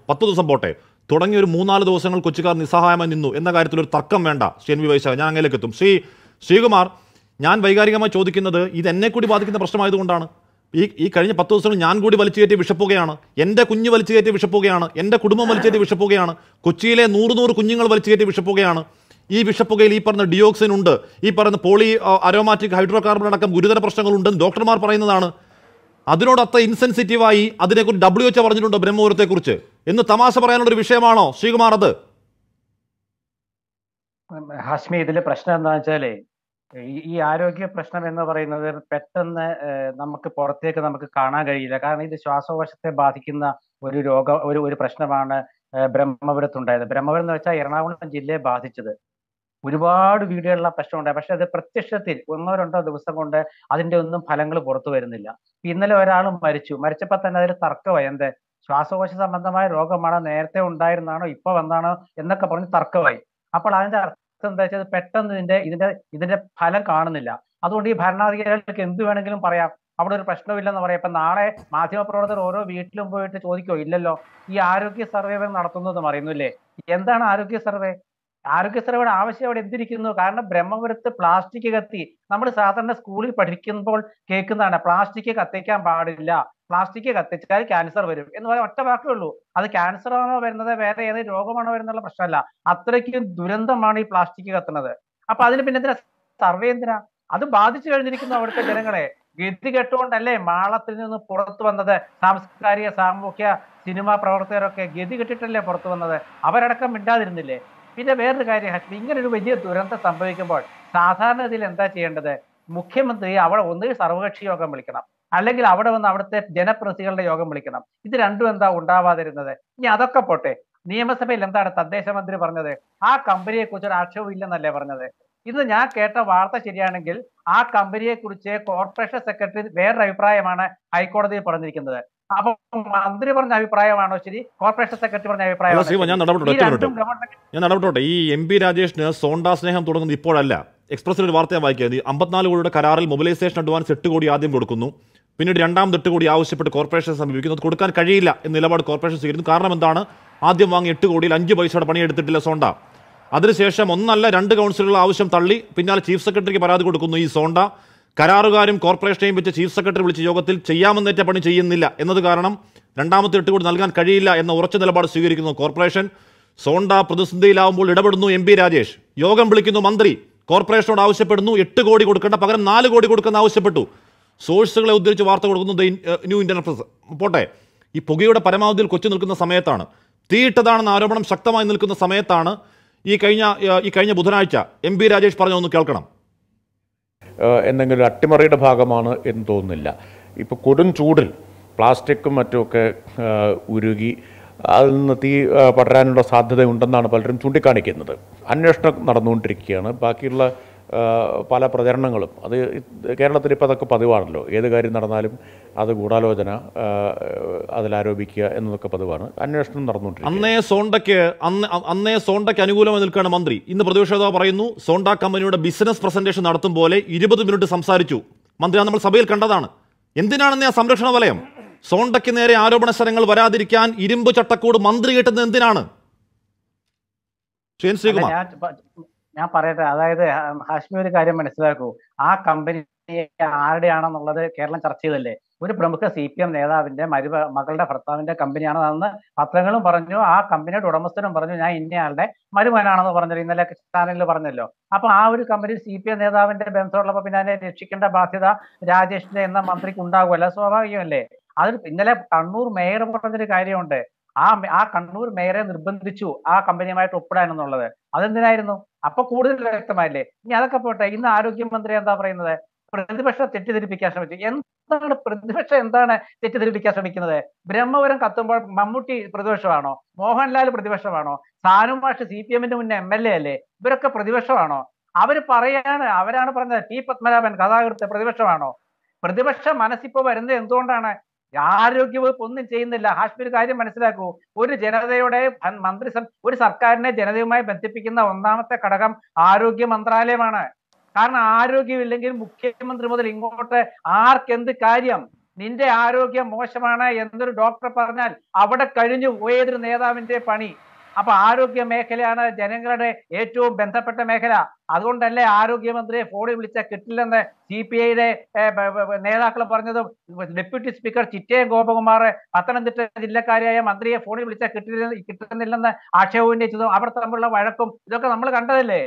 പത്ത് ദിവസം പോട്ടെ തുടങ്ങി ഒരു മൂന്നാല് ദിവസങ്ങൾ കൊച്ചുകാർ നിസ്സഹായമായി നിന്നു എന്ന കാര്യത്തിൽ ഒരു തർക്കം വേണ്ട ശ്രീ എൻ വി വൈശാഖ ഞാൻ അങ്ങേലേക്ക് എത്തും ശ്രീ ശ്രീകുമാർ ഞാൻ വൈകാരികമായി ചോദിക്കുന്നത് ഇത് എന്നെ കൂടി ബാധിക്കുന്ന പ്രശ്നമായതുകൊണ്ടാണ് ഈ ഈ കഴിഞ്ഞ പത്ത് ദിവസങ്ങൾ ഞാൻ കൂടി വലിച്ചു കയറ്റി വിഷപ്പുകയാണ് എൻ്റെ കുഞ്ഞ് വലിച്ചു കയറ്റി വിഷപ്പുകയാണ് എൻ്റെ കുടുംബം വലിച്ചു കയറ്റി വിഷപ്പുകയാണ് കൊച്ചിയിലെ നൂറ് നൂറ് കുഞ്ഞുങ്ങൾ വലിച്ചു കയറ്റി വിഷപ്പുകയാണ് ഈ വിഷപ്പുകയിൽ ഈ പറഞ്ഞ ഡിയോക്സിൻ ഉണ്ട് ഈ പറയുന്ന പോളി അരോമാറ്റിക് ഹൈഡ്രോ കാർബൺ അടക്കം ഗുരുതര പ്രശ്നങ്ങളുണ്ടെന്ന് ഡോക്ടർമാർ പറയുന്നതാണ് അതിനോടത്ര ഇൻസെൻസിറ്റീവായി അതിനെക്കുറിച്ച് ഡബ്ല്യു എച്ച് പറഞ്ഞിട്ടുണ്ട് ബ്രഹ്മപുരത്തെക്കുറിച്ച് എന്ന് തമാശ പറയാനുള്ള ഒരു വിഷയമാണോ ശ്രീകുമാർ അത്
ഹാസ്മി ഇതിലെ പ്രശ്നം എന്താ വെച്ചാലേ ഈ ആരോഗ്യ പ്രശ്നം എന്ന് പറയുന്നത് പെട്ടെന്ന് നമുക്ക് പുറത്തേക്ക് നമുക്ക് കാണാൻ കഴിയില്ല കാരണം ഇത് ശ്വാസകോശത്തെ ബാധിക്കുന്ന ഒരു രോഗ ഒരു ഒരു പ്രശ്നമാണ് ബ്രഹ്മപുരത്ത് ഉണ്ടായത് ബ്രഹ്മപുരം എന്ന് വെച്ചാൽ എറണാകുളം ജില്ലയെ ബാധിച്ചത് ഒരുപാട് വീടുകളിലുള്ള പ്രശ്നമുണ്ടായി പക്ഷെ അത് പ്രത്യക്ഷത്തിൽ ഒന്നോ രണ്ടോ ദിവസം കൊണ്ട് അതിന്റെ ഒന്നും ഫലങ്ങൾ പുറത്തു വരുന്നില്ല ഇന്നലെ ഒരാൾ മരിച്ചു മരിച്ചപ്പോൾ തന്നെ അതിൽ തർക്കമായി എന്ത് ശ്വാസകോശ സംബന്ധമായ രോഗമാണ് നേരത്തെ ഉണ്ടായിരുന്നാണോ ഇപ്പൊ വന്നാണോ എന്നൊക്കെ പറഞ്ഞ് തർക്കമായി അപ്പോൾ അതിന്റെ അർത്ഥം എന്താ വെച്ചാൽ പെട്ടെന്ന് ഇതിന്റെ ഇതിന്റെ ഇതിന്റെ ഫലം കാണുന്നില്ല അതുകൊണ്ട് ഈ ഭരണാധികാരികൾക്ക് എന്ത് വേണമെങ്കിലും പറയാം അവിടെ ഒരു പ്രശ്നമില്ലെന്ന് പറയാം ഇപ്പൊ നാളെ മാധ്യമപ്രവർത്തകർ ഓരോ വീട്ടിലും പോയിട്ട് ചോദിക്കോ ഇല്ലല്ലോ ഈ ആരോഗ്യ സർവേ പറയുന്നു അറിയുന്നില്ലേ എന്താണ് ആരോഗ്യ സർവേ ആരോഗ്യ ആവശ്യം അവിടെ എന്തിരിക്കുന്നു കാരണം ബ്രഹ്മപുരത്ത് പ്ലാസ്റ്റിക് കത്തി നമ്മൾ സാധാരണ സ്കൂളിൽ പഠിക്കുമ്പോൾ കേൾക്കുന്നതാണ് പ്ലാസ്റ്റിക് കത്തിക്കാൻ പാടില്ല പ്ലാസ്റ്റിക് കത്തിച്ചാൽ ക്യാൻസർ വരും എന്ന് പറയാൻ ഒറ്റ വാക്കേ ഉള്ളൂ അത് ക്യാൻസർ ആണോ വരുന്നത് വേറെ ഏത് രോഗമാണോ വരുന്നുള്ള പ്രശ്നമല്ല അത്രയ്ക്കും ദുരന്തമാണ് ഈ പ്ലാസ്റ്റിക് കത്തുന്നത് അപ്പൊ അതിന് പിന്നെ എന്തിനാ സർവേ എന്തിനാ അത് ബാധിച്ചു കഴിഞ്ഞിരിക്കുന്നു അവിടുത്തെ ജനങ്ങളെ ഗതി കെട്ടുകൊണ്ടല്ലേ മാളത്തിൽ നിന്ന് പുറത്തു വന്നത് സാംസ്കാരിക സാമൂഹ്യ സിനിമാ പ്രവർത്തകരൊക്കെ ഗതി കെട്ടിട്ടല്ലേ പുറത്തു വന്നത് അവരടക്കം മിണ്ടാതിരുന്നില്ലേ പിന്നെ വേറൊരു കാര്യം ഹസ്മി ഇങ്ങനെ ഒരു വലിയ ദുരന്തം സംഭവിക്കുമ്പോൾ സാധാരണ ഇതിൽ എന്താ ചെയ്യേണ്ടത് മുഖ്യമന്ത്രി അവിടെ ഒന്ന് സർവകക്ഷി യോഗം വിളിക്കണം അല്ലെങ്കിൽ അവിടെ വന്ന് അവിടുത്തെ ജനപ്രതിനിധികളുടെ യോഗം വിളിക്കണം ഇത് രണ്ടും എന്താ ഉണ്ടാവാതിരുന്നത് ഇനി അതൊക്കെ പോട്ടെ നിയമസഭയിൽ എന്താണ് തദ്ദേശ മന്ത്രി പറഞ്ഞത് ആ കമ്പനിയെ കുറിച്ച് ഒരു ആക്ഷേപം ഇല്ലെന്നല്ലേ പറഞ്ഞത് ഇന്ന് ഞാൻ കേട്ട വാർത്ത ശരിയാണെങ്കിൽ ആ കമ്പനിയെക്കുറിച്ച് കോർപ്പറേഷൻ സെക്രട്ടറി വേറൊരു അഭിപ്രായമാണ് ഹൈക്കോടതിയിൽ പറഞ്ഞിരിക്കുന്നത് അപ്പൊ മന്ത്രി പറഞ്ഞ അഭിപ്രായമാണോ ശരി കോർപ്പറേഷൻ സെക്രട്ടറി പറഞ്ഞ അഭിപ്രായം
ഞാൻ നടപെട്ടോട്ടെ ഈ എം പി രാജേഷിന് സോണ്ടാ സ്നേഹം തുടങ്ങുന്നത് ഇപ്പോഴല്ല എക്സ്പ്രസിൽ ഒരു വാർത്ത വായിക്കുന്നത് അമ്പത്തിനാല് കോടിയുടെ കരാറിൽ മൊബിലൈസേഷൻ അഡ്വാൻസ് എട്ട് കോടി ആദ്യം കൊടുക്കുന്നു പിന്നീട് രണ്ടാം എട്ട് കോടി ആവശ്യപ്പെട്ട് സമീപിക്കുന്നു അത് കൊടുക്കാൻ കഴിയില്ല എന്ന നിലപാട് കോർപ്പറേഷൻ സ്വീകരിക്കുന്നു കാരണം എന്താണ് ആദ്യം വാങ്ങിയ എട്ട് കോടിയിൽ അഞ്ച് പൈസയുടെ പണിയെടുത്തിട്ടില്ല സോണ്ട അതിനുശേഷം ഒന്നല്ല രണ്ട് കൗൺസിലുകളുടെ ആവശ്യം തള്ളി പിന്നാലെ ചീഫ് സെക്രട്ടറിക്ക് പരാതി കൊടുക്കുന്നു ഈ സോണ്ട കരാറുകാരും കോർപ്പറേഷനെയും വെച്ച് ചീഫ് സെക്രട്ടറി വിളിച്ച യോഗത്തിൽ ചെയ്യാമെന്നേറ്റ പണി ചെയ്യുന്നില്ല എന്നത് കാരണം രണ്ടാമത്തെ ഇട്ടുകൂടി നൽകാൻ കഴിയില്ല എന്ന ഉറച്ച നിലപാട് സ്വീകരിക്കുന്നു കോർപ്പറേഷൻ സോണ്ട പ്രതിസന്ധിയിലാവുമ്പോൾ ഇടപെടുന്നു എം പി രാജേഷ് യോഗം വിളിക്കുന്നു മന്ത്രി കോർപ്പറേഷനോട് ആവശ്യപ്പെടുന്നു എട്ട് കോടി കൊടുക്കേണ്ട പകരം നാല് കോടി കൊടുക്കുന്ന ആവശ്യപ്പെട്ടു സോഴ്സുകളെ ഉദ്ധരിച്ച് വാർത്ത കൊടുക്കുന്നു ദ ന്യൂ ഇന്ത്യൻ പ്രസ് പോട്ടെ ഈ പുകയുടെ പരമാവധിയിൽ കൊച്ചു നിൽക്കുന്ന സമയത്താണ് തീയിട്ടതാണെന്ന ആരോപണം ശക്തമായി നിൽക്കുന്ന സമയത്താണ് ഈ കഴിഞ്ഞ ഈ കഴിഞ്ഞ ബുധനാഴ്ച എം പി രാജേഷ് പറഞ്ഞൊന്ന് കേൾക്കണം
എന്തെങ്കിലും അട്ടിമറിയുടെ
ഭാഗമാണ് എന്ന് തോന്നുന്നില്ല ഇപ്പോൾ കൊടും ചൂടിൽ പ്ലാസ്റ്റിക്കും മറ്റുമൊക്കെ ഉരുകി അതിൽ നിന്ന് തീ പടരാനുള്ള സാധ്യതയുണ്ടെന്നാണ് പലരും ചൂണ്ടിക്കാണിക്കുന്നത് അന്വേഷണം നടന്നുകൊണ്ടിരിക്കുകയാണ് ബാക്കിയുള്ള പല പ്രചരണങ്ങളും അത് കേരളത്തിൽ ഇപ്പോൾ അതൊക്കെ പതിവാണല്ലോ ഏത് കാര്യം നടന്നാലും അത് ഗൂഢാലോചന അതിലാരോപിക്കുക എന്നതൊക്കെ പതിവാണ് അന്വേഷണം നടന്നുകൊണ്ടിരിക്കും അന്നേ സോണ്ടയ്ക്ക് അന്ന് അന്നേ സോണ്ടയ്ക്ക് അനുകൂലമായി നിൽക്കുകയാണ് മന്ത്രി ഇന്ന് പ്രതിപക്ഷ നേതാവ് പറയുന്നു സോണ്ട കമ്പനിയുടെ ബിസിനസ് പ്രസന്റേഷൻ നടത്തും പോലെ ഇരുപത് മിനിറ്റ് സംസാരിച്ചു മന്ത്രി നമ്മൾ സഭയിൽ കണ്ടതാണ് എന്തിനാണെന്ന് ആ സംരക്ഷണ വലയം സോണ്ടയ്ക്ക് നേരെ ആരോപണ സ്ഥലങ്ങൾ വരാതിരിക്കാൻ ഇരുമ്പ് ചട്ടക്കൂട് മന്ത്രി കിട്ടുന്നത് എന്തിനാണ് ശ്രീകുമാർ
ഞാൻ പറയട്ടെ അതായത് ഹാഷ്മി ഒരു കാര്യം മനസ്സിലാക്കൂ ആ കമ്പനി ആരുടെയാണെന്നുള്ളത് കേരളം ചർച്ച ചെയ്തല്ലേ ഒരു പ്രമുഖ സി പി എം നേതാവിന്റെ മരുമ മകളുടെ ഭർത്താവിന്റെ കമ്പനിയാണ് പത്രങ്ങളും പറഞ്ഞു ആ കമ്പനിയുടെ ഉടമസ്ഥനും പറഞ്ഞു ഞാൻ ഇന്നയാളുടെ മരുമകനാണെന്ന് പറഞ്ഞല്ലോ ഇന്നലെ ചാനലിൽ പറഞ്ഞല്ലോ അപ്പൊ ആ ഒരു കമ്പനി സി പി എം നേതാവിന്റെ ബന്ധമുള്ളപ്പോ പിന്നെ അതിനെ രക്ഷിക്കേണ്ട ബാധ്യത രാജേഷിന്റെ എന്ന മന്ത്രിക്ക് ഉണ്ടാകുമല്ല സ്വാഭാവികമല്ലേ അതിൽ ഇന്നലെ കണ്ണൂർ മേയർ പറഞ്ഞൊരു കാര്യമുണ്ട് ആ ആ കണ്ണൂർ മേയറെ നിർബന്ധിച്ചു ആ കമ്പനിയുമായിട്ട് ഒപ്പിടാൻ എന്നുള്ളത് അതെന്തിനായിരുന്നു അപ്പൊ കൂടുതൽ വ്യക്തമായില്ലേ ഇനി അതൊക്കെ പോട്ടെ ഇന്ന് ആരോഗ്യമന്ത്രി എന്താ പറയുന്നത് പ്രതിപക്ഷ തെറ്റിദ്ധരിപ്പിക്കാൻ ശ്രമിച്ചു എന്താണ് പ്രതിപക്ഷം എന്താണ് തെറ്റിദ്ധരിപ്പിക്കാൻ ശ്രമിക്കുന്നത് ബ്രഹ്മപുരം കത്തുമ്പോൾ മമ്മൂട്ടി പ്രതിപക്ഷമാണോ മോഹൻലാൽ പ്രതിപക്ഷമാണോ സാനുമാഷ് സി പി എമ്മിന്റെ മുന്നേ എം എൽ എ അല്ലേ ഇവരൊക്കെ പ്രതിപക്ഷമാണോ അവർ പറയാണ് അവരാണ് പറഞ്ഞത് ടി പത്മനാഭൻ കഥാകൃത്ത് പ്രതിപക്ഷമാണോ പ്രതിപക്ഷ മനസ്സിപ്പോ വരുന്നത് എന്തുകൊണ്ടാണ് ആരോഗ്യവകുപ്പ് ഒന്നും ചെയ്യുന്നില്ല ഹാഷ്മി ഒരു കാര്യം മനസ്സിലാക്കൂ ഒരു ജനതയുടെ മന്ത്രിസഭ ഒരു സർക്കാരിനെ ജനതയുമായി ബന്ധിപ്പിക്കുന്ന ഒന്നാമത്തെ ഘടകം ആരോഗ്യ മന്ത്രാലയമാണ് കാരണം ആരോഗ്യമില്ലെങ്കിൽ മുഖ്യമന്ത്രി മുതൽ ഇങ്ങോട്ട് ആർക്കെന്ത് കാര്യം നിന്റെ ആരോഗ്യം മോശമാണ് എന്നൊരു ഡോക്ടർ പറഞ്ഞാൽ അവിടെ കഴിഞ്ഞു പോയതൊരു നേതാവിന്റെ പണി അപ്പൊ ആരോഗ്യ മേഖലയാണ് ജനങ്ങളുടെ ഏറ്റവും ബന്ധപ്പെട്ട മേഖല അതുകൊണ്ടല്ലേ ആരോഗ്യമന്ത്രിയെ ഫോണിൽ വിളിച്ച കിട്ടില്ലെന്ന് സി പി ഐയുടെ നേതാക്കൾ പറഞ്ഞതും ഡെപ്യൂട്ടി സ്പീക്കർ ചിറ്റയം ഗോപകുമാർ പത്തനംതിട്ട ജില്ലക്കാരിയായ മന്ത്രിയെ ഫോണിൽ വിളിച്ച കിട്ടില്ല കിട്ടുന്നില്ലെന്ന് ആക്ഷേപം ഉന്നയിച്ചതും അവർ തമ്മിലുള്ള വഴക്കും ഇതൊക്കെ നമ്മൾ കണ്ടതല്ലേ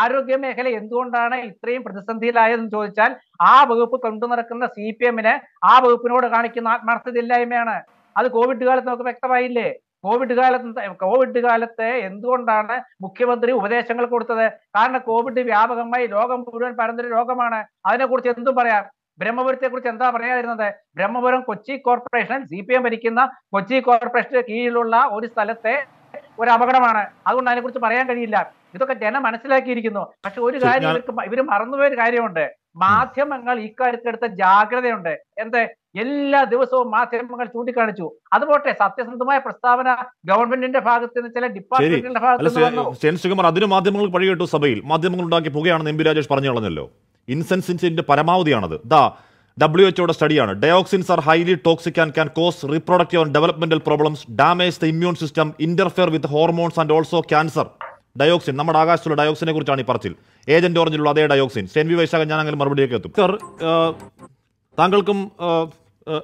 ആരോഗ്യ മേഖല എന്തുകൊണ്ടാണ് ഇത്രയും പ്രതിസന്ധിയിലായതെന്ന് ചോദിച്ചാൽ ആ വകുപ്പ് കൊണ്ടു നടക്കുന്ന സി പി എമ്മിന് ആ വകുപ്പിനോട് കാണിക്കുന്ന ആത്മാർത്ഥതയില്ലായ്മയാണ് അത് കോവിഡ് കാലത്ത് നമുക്ക് വ്യക്തമായില്ലേ കോവിഡ് കാലത്ത് കോവിഡ് കാലത്തെ എന്തുകൊണ്ടാണ് മുഖ്യമന്ത്രി ഉപദേശങ്ങൾ കൊടുത്തത് കാരണം കോവിഡ് വ്യാപകമായി ലോകം മുഴുവൻ പരന്നൊരു രോഗമാണ് അതിനെക്കുറിച്ച് എന്തും പറയാം ബ്രഹ്മപുരത്തെക്കുറിച്ച് എന്താ പറയാതിരുന്നത് Brahmapuram Kochi corporation C P M ഭരിക്കുന്ന കൊച്ചി കോർപ്പറേഷന്റെ കീഴിലുള്ള ഒരു സ്ഥലത്തെ ഒരു അപകടമാണ് അതുകൊണ്ട് അതിനെക്കുറിച്ച് പറയാൻ കഴിയില്ല ഇതൊക്കെ ജനം മനസ്സിലാക്കിയിരിക്കുന്നു പക്ഷെ ഒരു കാര്യം ഇവർക്ക് ഇവര് മറന്നുപോയൊരു കാര്യമുണ്ട് മാധ്യമങ്ങൾ ഇക്കാര്യത്തിലെടുത്ത ജാഗ്രതയുണ്ട് എന്താ എല്ലാ ദിവസവും മാധ്യമങ്ങൾ ചൂണ്ടിക്കാണിച്ചു അതുപോട്ടെ സത്യസന്ധമായ പ്രസ്താവന ഗവൺമെന്റിന്റെ ഭാഗത്ത് നിന്ന് ചില ഡിപ്പാർട്ട്മെന്റിന്റെ ഭാഗത്ത്
അതിന് സഭയിൽ മാധ്യമങ്ങൾ ഉണ്ടാക്കി പുകയാണെന്ന് എം രാജേഷ് പറഞ്ഞു കളഞ്ഞല്ലോ ഇൻസെൻസിന്റെ പരമാവധിയാണത് ദാ ഡബ്ല്യു എച്ച്ഒയുടെ സ്റ്റഡിയാണ് dioxins are highly toxic and can cause reproductive and developmental problems damage the immune system interfere with hormones and also cancer dioxin നമ്മുടെ ആകാശത്തുള്ള ഡയോക്സിനെ കുറിച്ചാണ് ഈ പറച്ചിൽ ഏജന്റ് ഓറഞ്ചിലുള്ള അതേ ഡയോക്സിൻ സെൻവി വൈശാഖൻ ഞാൻ അങ്ങനെ മറുപടിയൊക്കെ എത്തും സർ താങ്കൾക്കും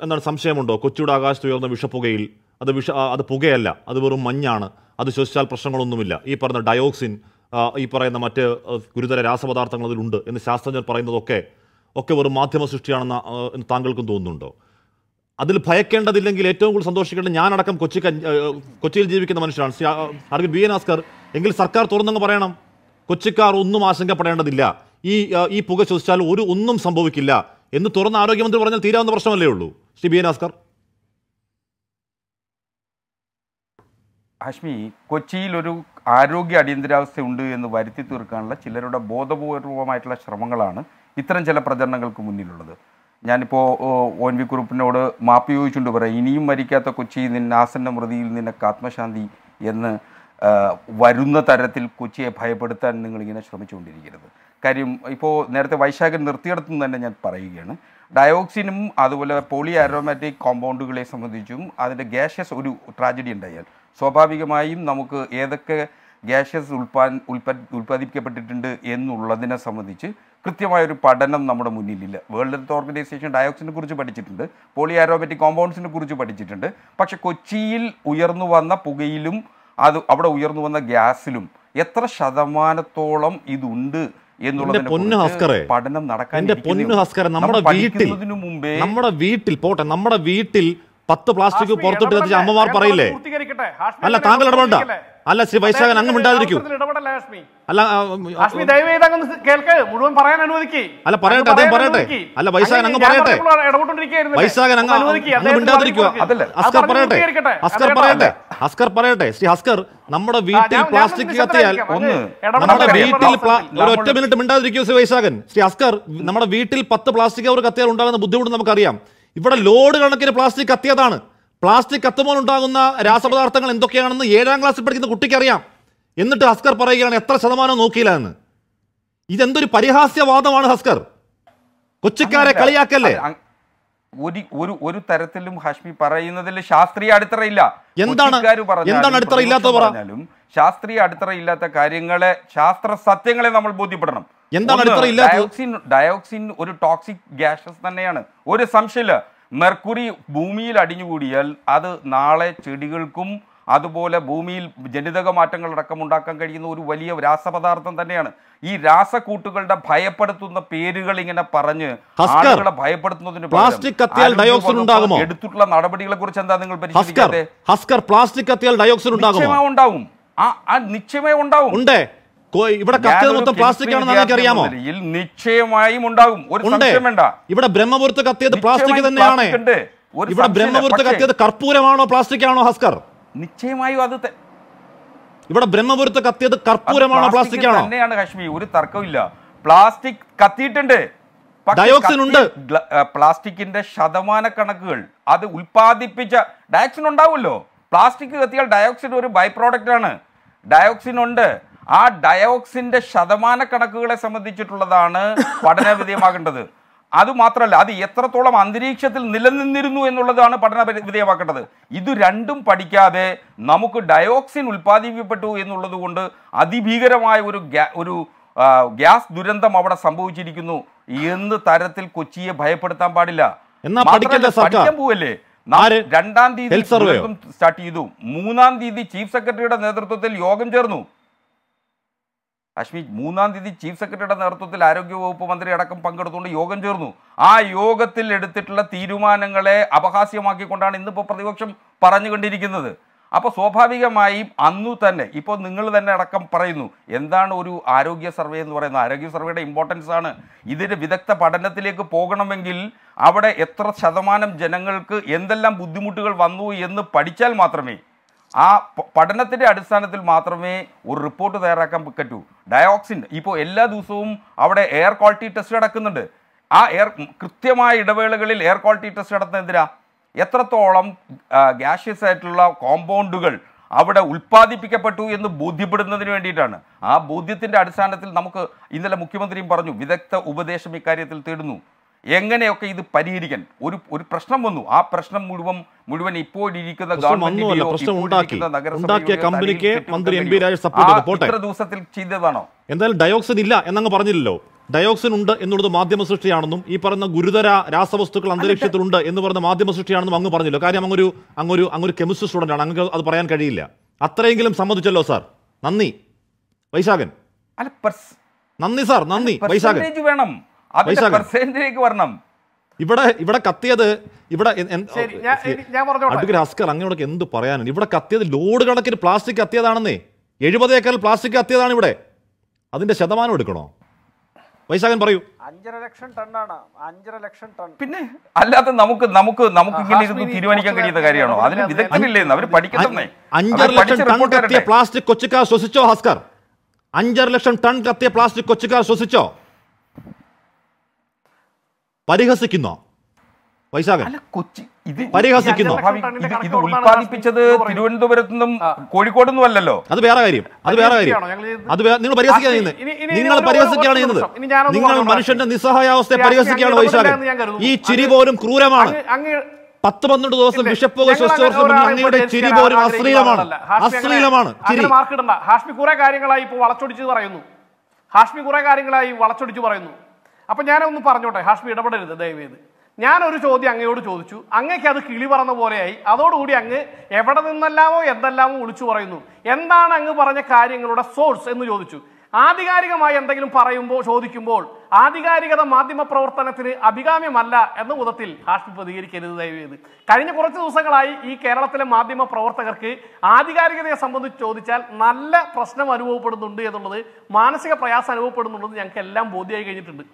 എന്താണ് സംശയമുണ്ടോ കൊച്ചിയുടെ ആകാശത്ത് ഉയർന്ന വിഷപ്പുകയിൽ അത് വിഷ അത് പുകയല്ല അത് വെറും മഞ്ഞാണ് അത് ശ്വസിച്ചാൽ പ്രശ്നങ്ങളൊന്നുമില്ല ഈ പറഞ്ഞ ഡയോക്സിൻ ഈ പറയുന്ന മറ്റ് ഗുരുതര രാസപദാർത്ഥങ്ങൾ അതിലുണ്ട് എന്ന് ശാസ്ത്രജ്ഞർ പറയുന്നതൊക്കെ ഒക്കെ വെറും മാധ്യമ സൃഷ്ടിയാണെന്ന് താങ്കൾക്കും തോന്നുന്നുണ്ടോ അതിൽ ഭയക്കേണ്ടതില്ലെങ്കിൽ ഏറ്റവും കൂടുതൽ സന്തോഷിക്കേണ്ടത് ഞാനടക്കം കൊച്ചി കൊച്ചിയിൽ ജീവിക്കുന്ന മനുഷ്യരാണ് അടക്കം ബി എൻ ആസ്കർ എങ്കിൽ സർക്കാർ തുറന്നങ്ങ് പറയണം കൊച്ചിക്കാർ ഒന്നും ആശങ്കപ്പെടേണ്ടതില്ല ഈ ഈ പുക ശ്വസിച്ചാൽ ഒരു ഒന്നും സംഭവിക്കില്ല എന്ന് തുറന്ന ആരോഗ്യമന്ത്രി പറഞ്ഞാൽ തീരാവുന്ന പ്രശ്നമല്ലേ ഉള്ളൂ ശ്രീ ബി എൻ ആസ്കർ ഹാഷ്മി കൊച്ചിയിൽ ഒരു ആരോഗ്യ അടിയന്തരാവസ്ഥ ഉണ്ട്
എന്ന് വരുത്തി തീർക്കാനുള്ള ചിലരുടെ ബോധപൂർവമായിട്ടുള്ള ശ്രമങ്ങളാണ് ഇത്തരം ചില പ്രചരണങ്ങൾക്ക് മുന്നിലുള്ളത് ഞാനിപ്പോൾ ഒ എൻ വി കുറുപ്പിനോട് മാപ്പ് ചോദിച്ചുകൊണ്ട് പറയാം ഇനിയും മരിക്കാത്ത കൊച്ചി നിന്നെ ആസന്ന മൃതിയിൽ നിനക്ക് ആത്മശാന്തി എന്ന് വരുന്ന തരത്തിൽ കൊച്ചിയെ ഭയപ്പെടുത്താൻ നിങ്ങളിങ്ങനെ ശ്രമിച്ചുകൊണ്ടിരിക്കരുത് കാര്യം ഇപ്പോൾ നേരത്തെ വൈശാഖൻ നിർത്തിയിടത്തു നിന്ന് തന്നെ ഞാൻ പറയുകയാണ് ഡയോക്സിനും അതുപോലെ പോളി ആരോമാറ്റിക് കോമ്പൗണ്ടുകളെ സംബന്ധിച്ചും അതിൻ്റെ ഗ്യാഷ്യസ് ഒരു ട്രാജഡി ഉണ്ടായാൽ സ്വാഭാവികമായും നമുക്ക് ഏതൊക്കെ ഗ്യാഷ്യസ് ഉൽപാ ഉൽപ്പാദിപ്പിക്കപ്പെട്ടിട്ടുണ്ട് എന്നുള്ളതിനെ സംബന്ധിച്ച് കൃത്യമായൊരു പഠനം നമ്മുടെ മുന്നിലില്ല വേൾഡ് ഹെൽത്ത് ഓർഗനൈസേഷൻ ഡയോക്സിനെ കുറിച്ച് പഠിച്ചിട്ടുണ്ട് പോളി ആരോബറ്റിക് കോമ്പൗണ്ട്സിനെ കുറിച്ച് പഠിച്ചിട്ടുണ്ട് പക്ഷെ കൊച്ചിയിൽ ഉയർന്നു വന്ന പുകയിലും അത് അവിടെ ഉയർന്നു വന്ന ഗ്യാസിലും എത്ര
ശതമാനത്തോളം ഇതുണ്ട് പഠനം നമ്മുടെ വീട്ടിൽ നമ്മുടെ വീട്ടിൽ പോട്ടെ നമ്മുടെ വീട്ടിൽ പത്ത് പ്ലാസ്റ്റിക് പുറത്തിട്ട് അമ്മമാർ പറയില്ലേ
അല്ല താങ്കൾ ഇടപെടണ്ട അല്ല ശ്രീ വൈശാഖൻ അങ്ങ് മിണ്ടാതിരിക്കൂ അല്ല കേൾക്ക് മുഴുവൻ പറയാൻ അനുവദിക്കേ അല്ല പറയട്ടെ അദ്ദേഹം പറയട്ടെ അല്ല വൈശാഖൻ അങ്ങ് പറയട്ടെ വൈശാഖൻ അങ്ങ് അങ്ങ് മിണ്ടാതിരിക്കുക അസ്കർ പറയട്ടെ അസ്കർ പറയട്ടെ
അസ്കർ പറയട്ടെ ശ്രീ അസ്കർ നമ്മുടെ വീട്ടിൽ പ്ലാസ്റ്റിക് കത്തിയാൽ ഒന്ന് നമ്മുടെ വീട്ടിൽ ഒരൊറ്റ മിനിറ്റ് മിണ്ടാതിരിക്കൂ ശ്രീ വൈശാഖൻ ശ്രീ അസ്കർ നമ്മുടെ വീട്ടിൽ പത്ത് പ്ലാസ്റ്റിക് കവർ കത്തിയാൽ ഉണ്ടാകുന്ന ബുദ്ധിമുട്ട് നമുക്കറിയാം ഇവിടെ ലോഡ് കണക്കിന് പ്ലാസ്റ്റിക് കത്തിയതാണ് പ്ലാസ്റ്റിക് കത്തുമ്പോൾ ഉണ്ടാകുന്ന രാസപദാർത്ഥങ്ങൾ എന്തൊക്കെയാണെന്ന് ഏഴാം ക്ലാസ്സിൽ പഠിക്കുന്ന കുട്ടിക്കറിയാം എന്നിട്ട് ഹസ്കർ പറയുകയാണ് എത്ര ശതമാനം നോക്കിയില്ല എന്ന് ഇതെന്തൊരു പരിഹാസ്യവാദമാണ് ഹസ്കർ കൊച്ചിക്കാരെ കളിയാക്കല്ലേ
ഒരു ഒരു ഒരു തരത്തിലും ഹാഷ്മി പറയുന്നതിൽ ശാസ്ത്രീയ ഇല്ല എന്താണ് എന്താണ് അടിത്തറ ഇല്ലാത്ത പറഞ്ഞാലും ശാസ്ത്രീയ അടിത്തറ ഇല്ലാത്ത കാര്യങ്ങളെ ശാസ്ത്ര സത്യങ്ങളെ നമ്മൾ ബോധ്യപ്പെടണം എന്താണ് ഡയോക്സിൻ ഡയോക്സിൻ ഒരു ടോക്സിക് ഗ്യാസസ് തന്നെയാണ് ഒരു സംശയമില്ല മെർക്കുറി ഭൂമിയിൽ അടിഞ്ഞുകൂടിയാൽ അത് നാളെ ചെടികൾക്കും അതുപോലെ ഭൂമിയിൽ ജനിതക മാറ്റങ്ങളടക്കം ഉണ്ടാക്കാൻ കഴിയുന്ന ഒരു വലിയ രാസപദാർത്ഥം തന്നെയാണ് ഈ രാസക്കൂട്ടുകളുടെ ഭയപ്പെടുത്തുന്ന പേരുകൾ ഇങ്ങനെ പറഞ്ഞ് ആളുകളെ ഭയപ്പെടുത്തുന്നതിന് പ്ലാസ്റ്റിക് ഉണ്ടാകുമോ എടുത്തിട്ടുള്ള നടപടികളെ കുറിച്ച് എന്താ നിങ്ങൾ പരിശോധിക്കാതെ
ഹസ്കർ പ്ലാസ്റ്റിക് ഉണ്ടാകും ആ നിശ്ചയമേ ഉണ്ടാവും ഉണ്ട് ഇവിടെ കത്തിയത് മൊത്തം പ്ലാസ്റ്റിക് ആണെന്ന് നിങ്ങൾക്ക് അറിയാമോ നിശ്ചയമായും ഉണ്ടാകും ഇവിടെ ബ്രഹ്മപുരത്ത് കത്തിയത് പ്ലാസ്റ്റിക് തന്നെയാണ് ഇവിടെ ബ്രഹ്മപുരത്ത് കത്തിയത് കർപ്പൂരമാണോ പ്ലാസ്റ്റിക് ആണോ ഹസ്കർ നിശ്ചയമായും അത് ഇവിടെ ബ്രഹ്മപുരത്ത് കത്തിയത് കർപ്പൂരമാണോ പ്ലാസ്റ്റിക് ആണോ
തന്നെയാണ് കശ്മീർ ഒരു തർക്കമില്ല പ്ലാസ്റ്റിക് കത്തിയിട്ടുണ്ട്
ഡയോക്സിൻ ഉണ്ട്
പ്ലാസ്റ്റിക്കിന്റെ ശതമാന കണക്കുകൾ അത് ഉൽപ്പാദിപ്പിച്ച ഡയോക്സിൻ ഉണ്ടാവുമല്ലോ പ്ലാസ്റ്റിക് കത്തിയാൽ ഡയോക്സിൻ ഒരു ബൈ പ്രോഡക്റ്റ് ആണ് ഡയോക്സിൻ ഉണ്ട് ആ ഡയോക്സിന്റെ ശതമാന കണക്കുകളെ സംബന്ധിച്ചിട്ടുള്ളതാണ് പഠന വിധേയമാകേണ്ടത് അത് അത് എത്രത്തോളം അന്തരീക്ഷത്തിൽ നിലനിന്നിരുന്നു എന്നുള്ളതാണ് പഠന വിധേയമാക്കേണ്ടത് ഇത് രണ്ടും പഠിക്കാതെ നമുക്ക് ഡയോക്സിൻ ഉൽപ്പാദിപ്പിക്കപ്പെട്ടു എന്നുള്ളത് കൊണ്ട് അതിഭീകരമായ ഒരു ഒരു ഗ്യാസ് ദുരന്തം അവിടെ സംഭവിച്ചിരിക്കുന്നു എന്ന് തരത്തിൽ കൊച്ചിയെ ഭയപ്പെടുത്താൻ പാടില്ല പഠിക്കാൻ പോവല്ലേ രണ്ടാം തീയതി സ്റ്റാർട്ട് ചെയ്തു മൂന്നാം തീയതി ചീഫ് സെക്രട്ടറിയുടെ നേതൃത്വത്തിൽ യോഗം ചേർന്നു അശ്മി മൂന്നാം തീയതി ചീഫ് സെക്രട്ടറിയുടെ നേതൃത്വത്തിൽ ആരോഗ്യവകുപ്പ് മന്ത്രി അടക്കം പങ്കെടുത്തുകൊണ്ട് യോഗം ചേർന്നു ആ യോഗത്തിൽ എടുത്തിട്ടുള്ള തീരുമാനങ്ങളെ അപഹാസ്യമാക്കിക്കൊണ്ടാണ് ഇന്നിപ്പോൾ പ്രതിപക്ഷം പറഞ്ഞുകൊണ്ടിരിക്കുന്നത് അപ്പോൾ സ്വാഭാവികമായും അന്നു തന്നെ ഇപ്പോൾ നിങ്ങൾ തന്നെ അടക്കം പറയുന്നു എന്താണ് ഒരു ആരോഗ്യ സർവേ എന്ന് പറയുന്നത് ആരോഗ്യ സർവേയുടെ ഇമ്പോർട്ടൻസ് ആണ് ഇതിൻ്റെ വിദഗ്ധ പഠനത്തിലേക്ക് പോകണമെങ്കിൽ അവിടെ എത്ര ശതമാനം ജനങ്ങൾക്ക് എന്തെല്ലാം ബുദ്ധിമുട്ടുകൾ വന്നു എന്ന് പഠിച്ചാൽ മാത്രമേ ആ പഠനത്തിൻ്റെ അടിസ്ഥാനത്തിൽ മാത്രമേ ഒരു റിപ്പോർട്ട് തയ്യാറാക്കാൻ പറ്റൂ ഡയോക്സിൻ ഇപ്പോൾ എല്ലാ ദിവസവും അവിടെ എയർ ക്വാളിറ്റി ടെസ്റ്റ് നടക്കുന്നുണ്ട് ആ എയർ കൃത്യമായ ഇടവേളകളിൽ എയർ ക്വാളിറ്റി ടെസ്റ്റ് നടത്തുന്നത് എന്തിനാ എത്രത്തോളം ഗ്യാഷ്യസ് ആയിട്ടുള്ള കോമ്പൗണ്ടുകൾ അവിടെ ഉൽപ്പാദിപ്പിക്കപ്പെട്ടു എന്ന് ബോധ്യപ്പെടുന്നതിന് വേണ്ടിയിട്ടാണ് ആ ബോധ്യത്തിൻ്റെ അടിസ്ഥാനത്തിൽ നമുക്ക് ഇന്നലെ മുഖ്യമന്ത്രിയും പറഞ്ഞു വിദഗ്ധ ഉപദേശം ഇക്കാര്യത്തിൽ തേടുന്നു എങ്ങനെയൊക്കെ ഇത് പരിഹരിക്കാൻ ഒരു ഒരു പ്രശ്നം വന്നു ആ പ്രശ്നം മുഴുവൻ മുഴുവൻ ഇപ്പോൾ ഇരിക്കുന്ന ഗവൺമെന്റ് ദിവസത്തിൽ ചെയ്തതാണോ
എന്തായാലും ഡയോക്സിൻ ഇല്ല എന്നങ്ങ് പറഞ്ഞില്ലല്ലോ ഡയോക്സിൻ ഉണ്ട് എന്നുള്ളത് മാധ്യമ സൃഷ്ടിയാണെന്നും ഈ പറഞ്ഞ ഗുരുതര രാസവസ്തുക്കൾ അന്തരീക്ഷത്തിലുണ്ട് എന്ന് പറഞ്ഞ മാധ്യമ സൃഷ്ടിയാണെന്നും അങ്ങ് പറഞ്ഞല്ലോ കാര്യം അങ്ങൊരു അങ്ങൊരു അങ്ങൊരു കെമിസ്ട്രി സ്റ്റുഡൻ്റ് ആണ് അങ്ങ് അത് പറയാൻ കഴിയില്ല അത്രയെങ്കിലും സമ്മതിച്ചല്ലോ സാർ നന്ദി വൈശാഖൻ നന്ദി സാർ നന്ദി വൈശാഖൻ വേണം ഇവിടെ ഇവിടെ കത്തിയത് ഇവിടെ അസ്കർ അങ്ങനെ എന്ത് പറയാനാണ് ഇവിടെ കത്തിയത് ലോഡ് കണക്കിന് പ്ലാസ്റ്റിക് കത്തിയതാണെന്നേ എഴുപത് ഏക്കർ പ്ലാസ്റ്റിക് കത്തിയതാണ് ഇവിടെ അതിന്റെ ശതമാനം എടുക്കണോ വൈശാഖൻ പറയൂ
അഞ്ചര ലക്ഷം ടണ്ണാണ് അഞ്ചര ലക്ഷം ടൺ
പിന്നെ അല്ലാതെ നമുക്ക് നമുക്ക് നമുക്ക് ഇങ്ങനെ ഇരുന്ന് തീരുമാനിക്കാൻ കഴിയുന്ന കാര്യമാണോ അതിന് വിദഗ്ധരില്ലേ
അവര് പഠിക്കണമേ അഞ്ചര ലക്ഷം ടൺ കത്തിയ പ്ലാസ്റ്റിക് കൊച്ചുകാർ ശ്വസിച്ചോ ഹസ്കർ അഞ്ചര ലക്ഷം ടൺ കത്തിയ പ്ലാസ്റ്റിക് കൊച്ചുകാർ ശ്വസിച്ചോ പരിഹസിക്കുന്നോ വൈശാഖൻ പരിഹസിക്കുന്നു ഇത് ഉൽപ്പാദിപ്പിച്ചത്
തിരുവനന്തപുരത്തു നിന്നും കോഴിക്കോട് നിന്നും അല്ലല്ലോ അത് വേറെ കാര്യം അത് വേറെ കാര്യം അത് നിങ്ങൾ പരിഹസിക്കാൻ നിങ്ങൾ പരിഹസിക്കുകയാണ് ചെയ്യുന്നത് നിങ്ങൾ മനുഷ്യന്റെ
നിസ്സഹായാവസ്ഥയെ പരിഹസിക്കുകയാണ് വൈശാഖൻ ഈ ചിരി പോലും ക്രൂരമാണ് പത്ത് പന്ത്രണ്ട് ദിവസം വിഷപ്പുക അങ്ങയുടെ ചിരി പോലും അശ്ലീലമാണ് അശ്ലീലമാണ്
ഹാഷ്മി കുറെ കാര്യങ്ങളായി ഇപ്പൊ വളച്ചൊടിച്ച് പറയുന്നു ഹാഷ്മി കുറെ കാര്യങ്ങളായി വളച്ചൊടിച്ച് പറയുന്നു അപ്പം ഞാനൊന്ന് പറഞ്ഞോട്ടെ ഹാഷ്മി ഇടപെടരുത് ദയവേത് ഞാനൊരു ചോദ്യം അങ്ങയോട് ചോദിച്ചു അങ്ങയ്ക്ക് അത് കിളി പറഞ്ഞ പോലെയായി അതോടുകൂടി അങ്ങ് എവിടെ നിന്നെല്ലാമോ എന്തെല്ലാമോ വിളിച്ചു പറയുന്നു എന്താണ് അങ്ങ് പറഞ്ഞ കാര്യങ്ങളുടെ സോഴ്സ് എന്ന് ചോദിച്ചു ആധികാരികമായി എന്തെങ്കിലും പറയുമ്പോൾ ചോദിക്കുമ്പോൾ ആധികാരികത മാധ്യമ പ്രവർത്തനത്തിന് അഭികാമ്യമല്ല എന്ന വിധത്തിൽ ഹാഷ്മി പ്രതികരിക്കരുത് ദയവേത് കഴിഞ്ഞ കുറച്ച് ദിവസങ്ങളായി ഈ കേരളത്തിലെ മാധ്യമ പ്രവർത്തകർക്ക് ആധികാരികതയെ സംബന്ധിച്ച് ചോദിച്ചാൽ നല്ല പ്രശ്നം അനുഭവപ്പെടുന്നുണ്ട് എന്നുള്ളത് മാനസിക പ്രയാസം അനുഭവപ്പെടുന്നുണ്ടെന്ന് ഞങ്ങൾക്ക് എല്ലാം ബോധ്യമായി കഴിഞ്ഞിട്ടുണ്ട്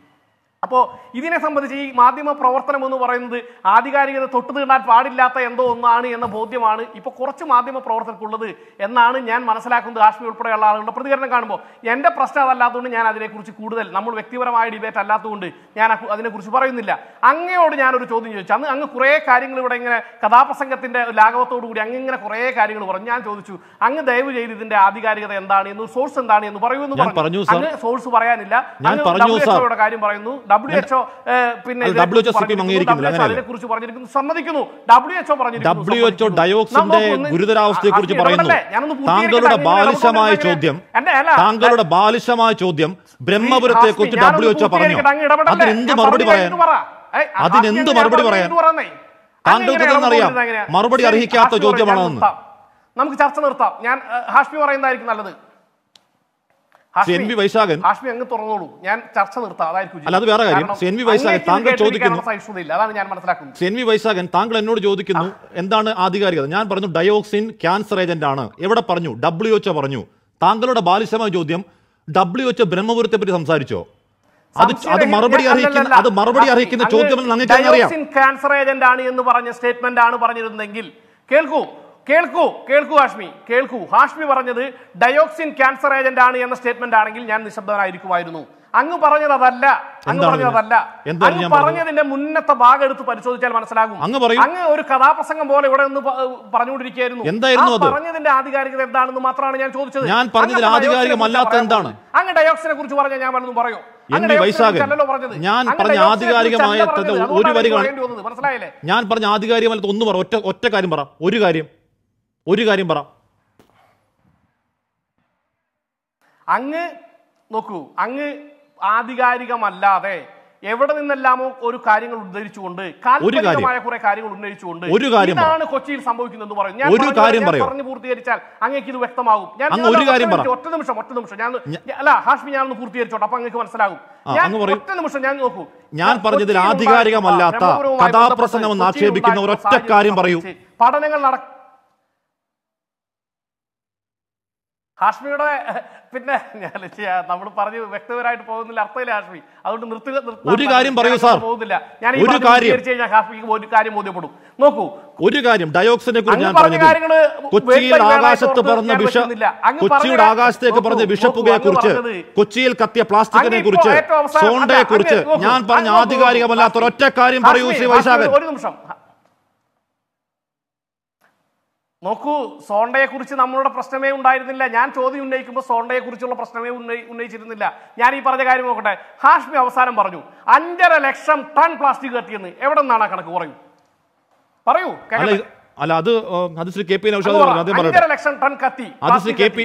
അപ്പോൾ ഇതിനെ സംബന്ധിച്ച് ഈ മാധ്യമ പ്രവർത്തനം എന്ന് പറയുന്നത് ആധികാരികത തൊട്ടു തീണ്ടാൻ പാടില്ലാത്ത എന്തോ ഒന്നാണ് എന്ന ബോധ്യമാണ് ഇപ്പൊ കുറച്ച് മാധ്യമ പ്രവർത്തകർക്കുള്ളത് എന്നാണ് ഞാൻ മനസ്സിലാക്കുന്നത് കാശ്മീർ ഉൾപ്പെടെയുള്ള ആളുകളുടെ പ്രതികരണം കാണുമ്പോൾ എന്റെ പ്രശ്നം അതല്ലാത്തതുകൊണ്ട് ഞാൻ അതിനെക്കുറിച്ച് കൂടുതൽ നമ്മൾ വ്യക്തിപരമായ ഡിബേറ്റ് അല്ലാത്തതുകൊണ്ട് ഞാൻ അതിനെക്കുറിച്ച് പറയുന്നില്ല അങ്ങയോട് ഞാനൊരു ചോദ്യം ചോദിച്ചു അന്ന് അങ്ങ് കുറേ കാര്യങ്ങൾ ഇവിടെ ഇങ്ങനെ കഥാപ്രസംഗത്തിന്റെ ലാഘവത്തോടു കൂടി അങ്ങ് ഇങ്ങനെ കുറേ കാര്യങ്ങൾ പറഞ്ഞു ഞാൻ ചോദിച്ചു അങ്ങ് ദയവ് ചെയ്ത് ഇതിന്റെ ആധികാരികത എന്താണ് എന്ന് സോഴ്സ് എന്താണ് എന്ന് എന്ന് പറഞ്ഞു സോഴ്സ് പറയാനില്ല കാര്യം പറയുന്നു പിന്നെ സമ്മതിക്കുന്നു പറഞ്ഞിരിക്കുന്നു കുറിച്ച് പറയുന്നു താങ്കളുടെ ബാലിശമായ ചോദ്യം
താങ്കളുടെ ബാലിശമായ ചോദ്യം ബ്രഹ്മപുരത്തെ കുറിച്ച് ഡബ്ല്യു എച്ച്ഒ പറഞ്ഞു അതിനെന്ത് മറുപടി പറയാൻ
അതിനെന്ത് മറുപടി പറയാൻ താങ്കൾക്ക് അറിയാം മറുപടി അർഹിക്കാത്ത ചോദ്യമാണോ നമുക്ക് ചർച്ച നിർത്താം ഞാൻ ഹാഷ്മി പറയുന്നതായിരിക്കും നല്ലത് എൻ വി വൈശാഖൻ ഹാഷ്മി അങ്ങ് തുറന്നോളൂ ഞാൻ ചർച്ച നിർത്താം അതായിരിക്കും അല്ലാതെ വേറെ കാര്യം എൻ വി വൈശാഖൻ താങ്കൾ ചോദിക്കുന്നു അതാണ് ഞാൻ
മനസ്സിലാക്കുന്നത് എൻ വി വൈശാഖൻ താങ്കൾ എന്നോട് ചോദിക്കുന്നു എന്താണ് ആധികാരികത ഞാൻ പറഞ്ഞു ഡയോക്സിൻ ക്യാൻസർ ഏജന്റ് ആണ് എവിടെ പറഞ്ഞു ഡബ്ല്യു എച്ച് പറഞ്ഞു താങ്കളുടെ ബാലിശമായ ചോദ്യം ഡബ്ല്യു എച്ച് ബ്രഹ്മപുരത്തെ പറ്റി സംസാരിച്ചോ അത് അത് മറുപടി അറിയിക്കുന്ന അത് മറപടി അറിയിക്കുന്ന ചോദ്യം
ക്യാൻസർ ഏജന്റ് ആണ് എന്ന് പറഞ്ഞ സ്റ്റേറ്റ്മെന്റ് ആണ് പറഞ്ഞിരുന്നെങ്കിൽ കേൾക്കൂ കേൾക്കൂ കേൾക്കൂ ഹാഷ്മി കേൾക്കൂ ഹാഷ്മി പറഞ്ഞത് ഡയോക്സിൻ ക്യാൻസർ ഏജന്റ് ആണ് എന്ന സ്റ്റേറ്റ്മെന്റ് ആണെങ്കിൽ ഞാൻ നിശബ്ദനായിരിക്കുമായിരുന്നു അങ്ങ് പറഞ്ഞത് അതല്ല അങ്ങ് പറഞ്ഞത് അങ്ങ് പറഞ്ഞതിന്റെ മുന്നത്തെ ഭാഗം എടുത്ത് പരിശോധിച്ചാൽ മനസ്സിലാകും അങ്ങ് ഒരു കഥാപ്രസംഗം പോലെ ഇവിടെ ഒന്ന് പറഞ്ഞുകൊണ്ടിരിക്കുന്നു എന്തായിരുന്നു പറഞ്ഞതിന്റെ ആധികാരികത എന്താണെന്ന് മാത്രമാണ് ഞാൻ ചോദിച്ചത് ഞാൻ പറഞ്ഞതിൽ ആധികാരികമല്ലാത്ത എന്താണ് അങ്ങ് ഡയോക്സിനെ കുറിച്ച് പറഞ്ഞാൽ ഞാൻ വല്ലതും പറയൂ ഞാൻ പറഞ്ഞ ആധികാരികമായ ഒരു വരി മനസ്സിലായില്ലേ
ഞാൻ പറഞ്ഞ ആധികാരികമല്ലാത്ത ഒന്ന് പറ ഒറ്റ ഒറ്റ കാര്യം പറ ഒരു കാര്യം ഒരു കാര്യം പറ
അങ്ങ് നോക്കൂ അങ്ങ് ആധികാരികമല്ലാതെ എവിടെ നിന്നെല്ലാമോ ഒരു കാര്യങ്ങൾ ഉദ്ധരിച്ചുകൊണ്ട് കാൽപ്പനികമായ കുറെ കാര്യങ്ങൾ ഉന്നയിച്ചുകൊണ്ട് ഇതാണ് കൊച്ചിയിൽ സംഭവിക്കുന്നതെന്ന് പറയും ഞാൻ പറഞ്ഞു പൂർത്തീകരിച്ചാൽ അങ്ങേക്ക് ഇത് വ്യക്തമാകും ഞാൻ ഒറ്റ നിമിഷം ഒറ്റ നിമിഷം ഞാൻ അല്ല ഹാഷ്മി ഞാനൊന്ന് പൂർത്തീകരിച്ചോട്ടെ അപ്പൊ അങ്ങേക്ക് മനസ്സിലാകും ഒറ്റ നിമിഷം ഞാൻ നോക്കൂ ഞാൻ പറഞ്ഞതിൽ ആധികാരികമല്ലാത്ത കഥാപ്രസംഗം ആക്ഷേപിക്കുന്ന ഒരൊറ്റ കാര്യം പറയൂ പഠനങ്ങൾ നടക്കും ഹാഷ്മിയുടെ പിന്നെ ഞാൻ നമ്മൾ പറഞ്ഞു വ്യക്തപരമായിട്ട് പോകുന്നില്ല അർത്ഥമില്ല ഹാഷ്മി അതുകൊണ്ട് നിർത്തുക ഒരു കാര്യം പറയൂ സാർ പോകുന്നില്ല ഞാൻ ഒരു കാര്യം ഹാഷ്മിക്ക് ഒരു കാര്യം ബോധ്യപ്പെടും നോക്കൂ
ഒരു കാര്യം ഡയോക്സിനെ കുറിച്ച് ഞാൻ പറഞ്ഞു
കൊച്ചിയിൽ ആകാശത്ത് പറഞ്ഞ വിഷ കൊച്ചിയുടെ ആകാശത്തേക്ക് പറഞ്ഞ വിഷപ്പുകയെ കുറിച്ച്
കൊച്ചിയിൽ കത്തിയ പ്ലാസ്റ്റിക്കിനെ കുറിച്ച് സോണ്ടയെ കുറിച്ച് ഞാൻ പറഞ്ഞ ആധികാരികമല്ലാത്ത ഒറ്റ കാര്യം പറയൂ ശ്രീ വൈശാഖൻ
ഒരു നിമിഷം നോക്കൂ സോണ്ടയെക്കുറിച്ച് നമ്മളുടെ പ്രശ്നമേ ഉണ്ടായിരുന്നില്ല ഞാൻ ചോദ്യം ഉന്നയിക്കുമ്പോൾ സോണ്ടയെക്കുറിച്ചുള്ള പ്രശ്നമേ ഉന്നയിച്ചിരുന്നില്ല ഞാൻ ഈ പറഞ്ഞ കാര്യം നോക്കട്ടെ ഹാഷ്മി അവസാനം പറഞ്ഞു അഞ്ചര ലക്ഷം ടൺ പ്ലാസ്റ്റിക് കത്തിയെന്ന് എവിടെ നിന്നാണ് കണക്ക് പറയൂ പറയൂ
അല്ല അത് അത് ശ്രീ കെ പി അഞ്ചര
ലക്ഷം ടൺ കത്തി അത് ശ്രീ കെ പി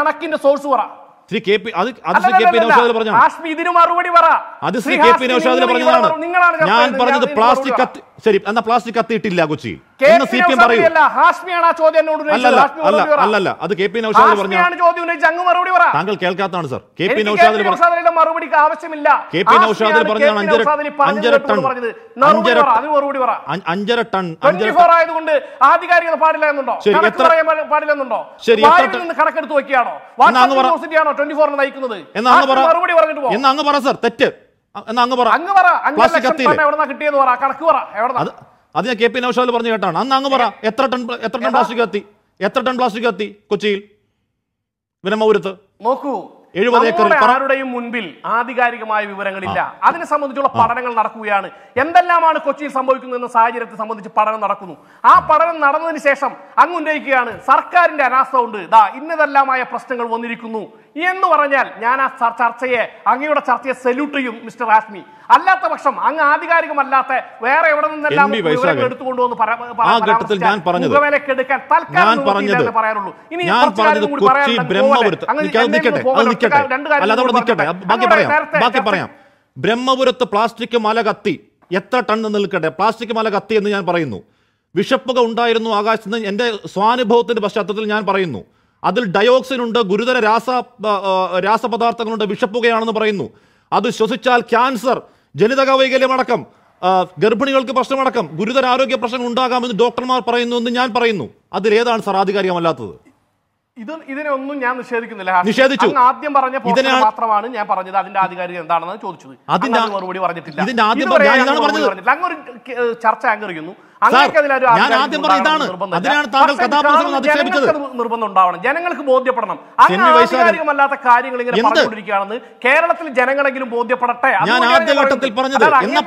കണക്കിന്റെ സോഴ്സ് പറ
ശ്രീ കെ അത് അത് ശ്രീ കെ പി നൌഷാദിൽ പറഞ്ഞു
ഇതിന് മറുപടി പറ അത് ശ്രീ കെ പി നൌഷാദിൽ പറഞ്ഞതാണ് ഞാൻ പറഞ്ഞത് പ്ലാസ്റ്റിക്
കത്തി ശരി എന്നാ പ്ലാസ്റ്റിക് കത്തിയിട്ടില്ല കൊച്ചിയിൽ അല്ല അത് താങ്കൾ കേൾക്കാത്താണ് സർ കെ പി നൌഷാദിൽ
ആവശ്യമില്ല പറഞ്ഞാണ് അഞ്ചര അഞ്ചര ടൺ അഞ്ചര
അഞ്ചര ടൺ
ആയതുകൊണ്ട് ആധികാരികത പാടില്ല എന്നുണ്ടോ ശരി എത്ര സർ തെറ്റ് എന്നാ അങ്ങ് പറ അങ്ങ് പറ പ്ലാസ്റ്റിക് കത്തിയില്ലേ കിട്ടിയെന്ന് പറ കണക്ക് പറ എവിടെ
അത് ഞാൻ കെ പി നൌഷാദ് പറഞ്ഞു കേട്ടാണ് അന്ന് അങ്ങ് പറ എത്ര ടൺ എത്ര ടൺ പ്ലാസ്റ്റിക് കത്തി
എത്ര ടൺ പ്ലാസ്റ്റിക് കത്തി കൊച്ചിയിൽ വിനമപുരത്ത് നോക്കൂ ഏക്കറിൽ ആരുടെയും മുൻപിൽ ആധികാരികമായ വിവരങ്ങളില്ല അതിനെ സംബന്ധിച്ചുള്ള പഠനങ്ങൾ നടക്കുകയാണ് എന്തെല്ലാമാണ് കൊച്ചിയിൽ സംഭവിക്കുന്നത് എന്ന സാഹചര്യത്തെ സംബന്ധിച്ച് പഠനം നടക്കുന്നു ആ പഠനം നടന്നതിന് ശേഷം അങ്ങ് ഉന്നയിക്കുകയാണ് സർക്കാരിന്റെ അനാസ്ഥ ഉണ്ട് ദാ ഇന്നതെല്ലാമായ പ്രശ്നങ്ങൾ വന്നിരിക്കുന്നു എന്ന് പറഞ്ഞാൽ ഞാൻ ആ ചർച്ചയെ അങ്ങയുടെ ചർച്ചയെ സല്യൂട്ട് ചെയ്യും മിസ്റ്റർ ആസ്മി അല്ലാത്ത പക്ഷം അങ്ങ് ആധികാരികമല്ലാത്ത വേറെ എവിടെ നിന്നെല്ലാം എടുത്തുകൊണ്ടുവന്ന് തൽക്കാലം ഇനി
ബാക്കി പറയാം ബ്രഹ്മപുരത്ത് പ്ലാസ്റ്റിക് മല കത്തി എത്ര ടൺ നിൽക്കട്ടെ പ്ലാസ്റ്റിക് മല കത്തി എന്ന് ഞാൻ പറയുന്നു വിഷപ്പുക ഉണ്ടായിരുന്നു ആകാശത്ത് നിന്ന് എൻ്റെ സ്വാനുഭവത്തിൻ്റെ പശ്ചാത്തലത്തിൽ ഞാൻ പറയുന്നു അതിൽ ഡയോക്സിൻ ഉണ്ട് ഗുരുതര രാസ രാസപദാർത്ഥങ്ങളുണ്ട് വിഷപ്പുകയാണെന്ന് പറയുന്നു അത് ശ്വസിച്ചാൽ ക്യാൻസർ ജനിതക വൈകല്യമടക്കം ഗർഭിണികൾക്ക് പ്രശ്നമടക്കം ഗുരുതര ആരോഗ്യ പ്രശ്നം ഉണ്ടാകാമെന്ന് ഡോക്ടർമാർ പറയുന്നു എന്ന് ഞാൻ പറയുന്നു അതിലേതാണ് സർ ആധികാരികമല്ലാത്തത്
ഇത് ഇതിനൊന്നും ഞാൻ നിഷേധിക്കുന്നില്ല നിഷേധിച്ചു ആദ്യം പറഞ്ഞ മാത്രമാണ് ഞാൻ പറഞ്ഞത് അതിന്റെ ആധികാരികത എന്താണെന്ന് ചോദിച്ചത് അതിന്റെ മറുപടി പറഞ്ഞിട്ടില്ല ഇതിന്റെ ആദ്യം പറഞ്ഞില്ല അങ്ങ് ഒരു ചർച്ച ആങ്കർ ചെയ്യുന്നു ഞാൻ ആദ്യം പറഞ്ഞ അതിനാണ് താങ്കൾ കഥാപ്രസംഗം അധിക്ഷേപിച്ചത് നിർബന്ധം ഉണ്ടാവണം ജനങ്ങൾക്ക് ബോധ്യപ്പെടണം ആധികാരികമല്ലാത്ത കാര്യങ്ങൾ ഇങ്ങനെ പറഞ്ഞുകൊണ്ടിരിക്കുകയാണെന്ന് കേരളത്തിൽ ജനങ്ങളെങ്കിലും ബോധ്യപ്പെടട്ടെ ഞാൻ ആദ്യ ഘട്ടത്തിൽ പറഞ്ഞത് എന്ന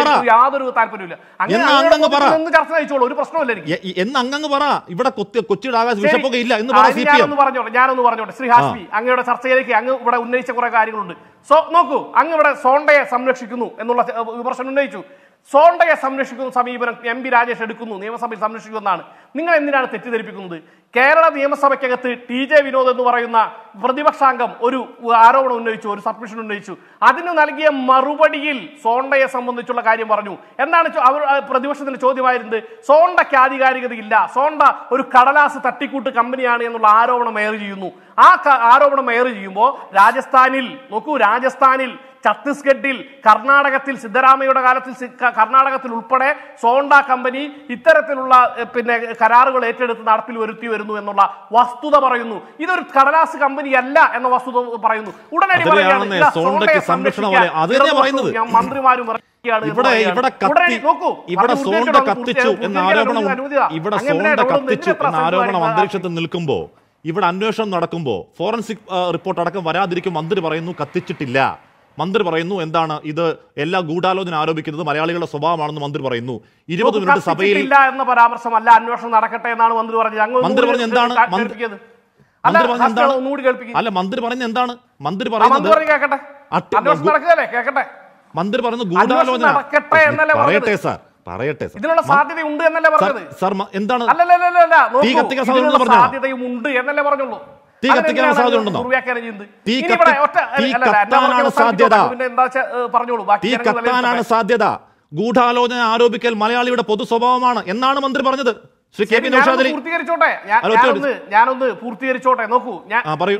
പറ യാതൊരു താല്പര്യമില്ല അങ്ങനെ ചർച്ച നയിച്ചോളൂ ഒരു പ്രശ്നമില്ല എനിക്ക് എന്ന് പറ
ഇവിടെ കൊച്ചിയുടെ ആകാശ വിഷപ്പൊക്കെ ഇല്ല എന്ന്
പറഞ്ഞോട്ടെ ഞാനൊന്ന് പറഞ്ഞോട്ടെ ശ്രീ ഹാസ്മി അങ്ങയുടെ ചർച്ചയിലേക്ക് അങ്ങ് ഇവിടെ ഉന്നയിച്ച കുറെ കാര്യങ്ങളുണ്ട് സോ നോക്കൂ അങ്ങ് ഇവിടെ സോണ്ടയെ സംരക്ഷിക്കുന്നു എന്നുള്ള വിമർശനം ഉന്നയിച്ചു സോണ്ടയെ സംരക്ഷിക്കുന്ന സമീപനം എം പി രാജേഷ് എടുക്കുന്നു നിയമസഭയിൽ സംരക്ഷിക്കുമെന്നാണ് നിങ്ങൾ എന്തിനാണ് തെറ്റിദ്ധരിപ്പിക്കുന്നത് കേരള നിയമസഭയ്ക്കകത്ത് ടി ജെ വിനോദ് എന്ന് പറയുന്ന പ്രതിപക്ഷാംഗം ഒരു ആരോപണം ഉന്നയിച്ചു ഒരു സബ്മിഷൻ ഉന്നയിച്ചു അതിന് നൽകിയ മറുപടിയിൽ സോണ്ടയെ സംബന്ധിച്ചുള്ള കാര്യം പറഞ്ഞു എന്താണ് അവർ പ്രതിപക്ഷത്തിന്റെ ചോദ്യമായിരുന്നത് സോണ്ടയ്ക്ക് ആധികാരികതയില്ല സോണ്ട ഒരു കടലാസ് തട്ടിക്കൂട്ട് കമ്പനിയാണ് എന്നുള്ള ആരോപണം എയർ ചെയ്യുന്നു ആ ആരോപണം എയർ ചെയ്യുമ്പോൾ രാജസ്ഥാനിൽ നോക്കൂ രാജസ്ഥാനിൽ ഛത്തീസ്ഗഡിൽ കർണാടകത്തിൽ സിദ്ധരാമയുടെ കാലത്തിൽ കർണാടകത്തിൽ ഉൾപ്പെടെ സോണ്ട കമ്പനി ഇത്തരത്തിലുള്ള പിന്നെ കരാറുകൾ ഏറ്റെടുത്ത് നടപ്പിൽ വരുത്തി വരുന്നു എന്നുള്ള വസ്തുത പറയുന്നു ഇതൊരു കടലാസ് കമ്പനി അല്ല എന്ന വസ്തുത പറയുന്നു ഉടനടി മന്ത്രിമാരും ഇവിടെ ഇവിടെ ഇവിടെ സോണ്ട കത്തിച്ചു എന്ന ആരോപണം ഇവിടെ സോണ്ട
കത്തിച്ചു എന്ന ആരോപണം അന്തരീക്ഷത്തിൽ നിൽക്കുമ്പോ ഇവിടെ അന്വേഷണം നടക്കുമ്പോൾ ഫോറൻസിക് റിപ്പോർട്ട് അടക്കം വരാതിരിക്കും മന്ത്രി പറയുന്നു കത്തിച്ചിട്ടില്ല മന്ത്രി പറയുന്നു എന്താണ് ഇത് എല്ലാ ഗൂഢാലോചന ആരോപിക്കുന്നത് മലയാളികളുടെ സ്വഭാവമാണെന്ന് മന്ത്രി പറയുന്നു ഇരുപത് മിനിറ്റ് സഭയിൽ
എന്ന പരാമർശമല്ല അന്വേഷണം നടക്കട്ടെ എന്നാണ് മന്ത്രി പറഞ്ഞത് മന്ത്രി പറഞ്ഞു എന്താണ് മന്ത്രി പറഞ്ഞു എന്താണ് അല്ല
മന്ത്രി പറഞ്ഞു എന്താണ് മന്ത്രി പറയുന്നത് മന്ത്രി പറയുന്ന ഗൂഢാലോചന പറയട്ടെ സാർ പറയട്ടെ ഇതിനുള്ള സാധ്യത
ഉണ്ട് എന്നല്ലേ പറഞ്ഞത്
സാർ എന്താണ്
സാധ്യതയും ഉണ്ട് എന്നല്ലേ പറഞ്ഞുള്ളൂ തീ കത്തിക്കാനുള്ള സാധ്യത ഉണ്ടെന്നോ തീ കത്താനാണ് സാധ്യത തീ കത്താനാണ്
സാധ്യത
ഗൂഢാലോചന ആരോപിക്കൽ മലയാളിയുടെ പൊതു സ്വഭാവമാണ് എന്നാണ് മന്ത്രി പറഞ്ഞത് ശ്രീ കെ പി നൌഷാദ് അലി
ഞാനൊന്ന് പൂർത്തീകരിച്ചോട്ടെ നോക്കൂ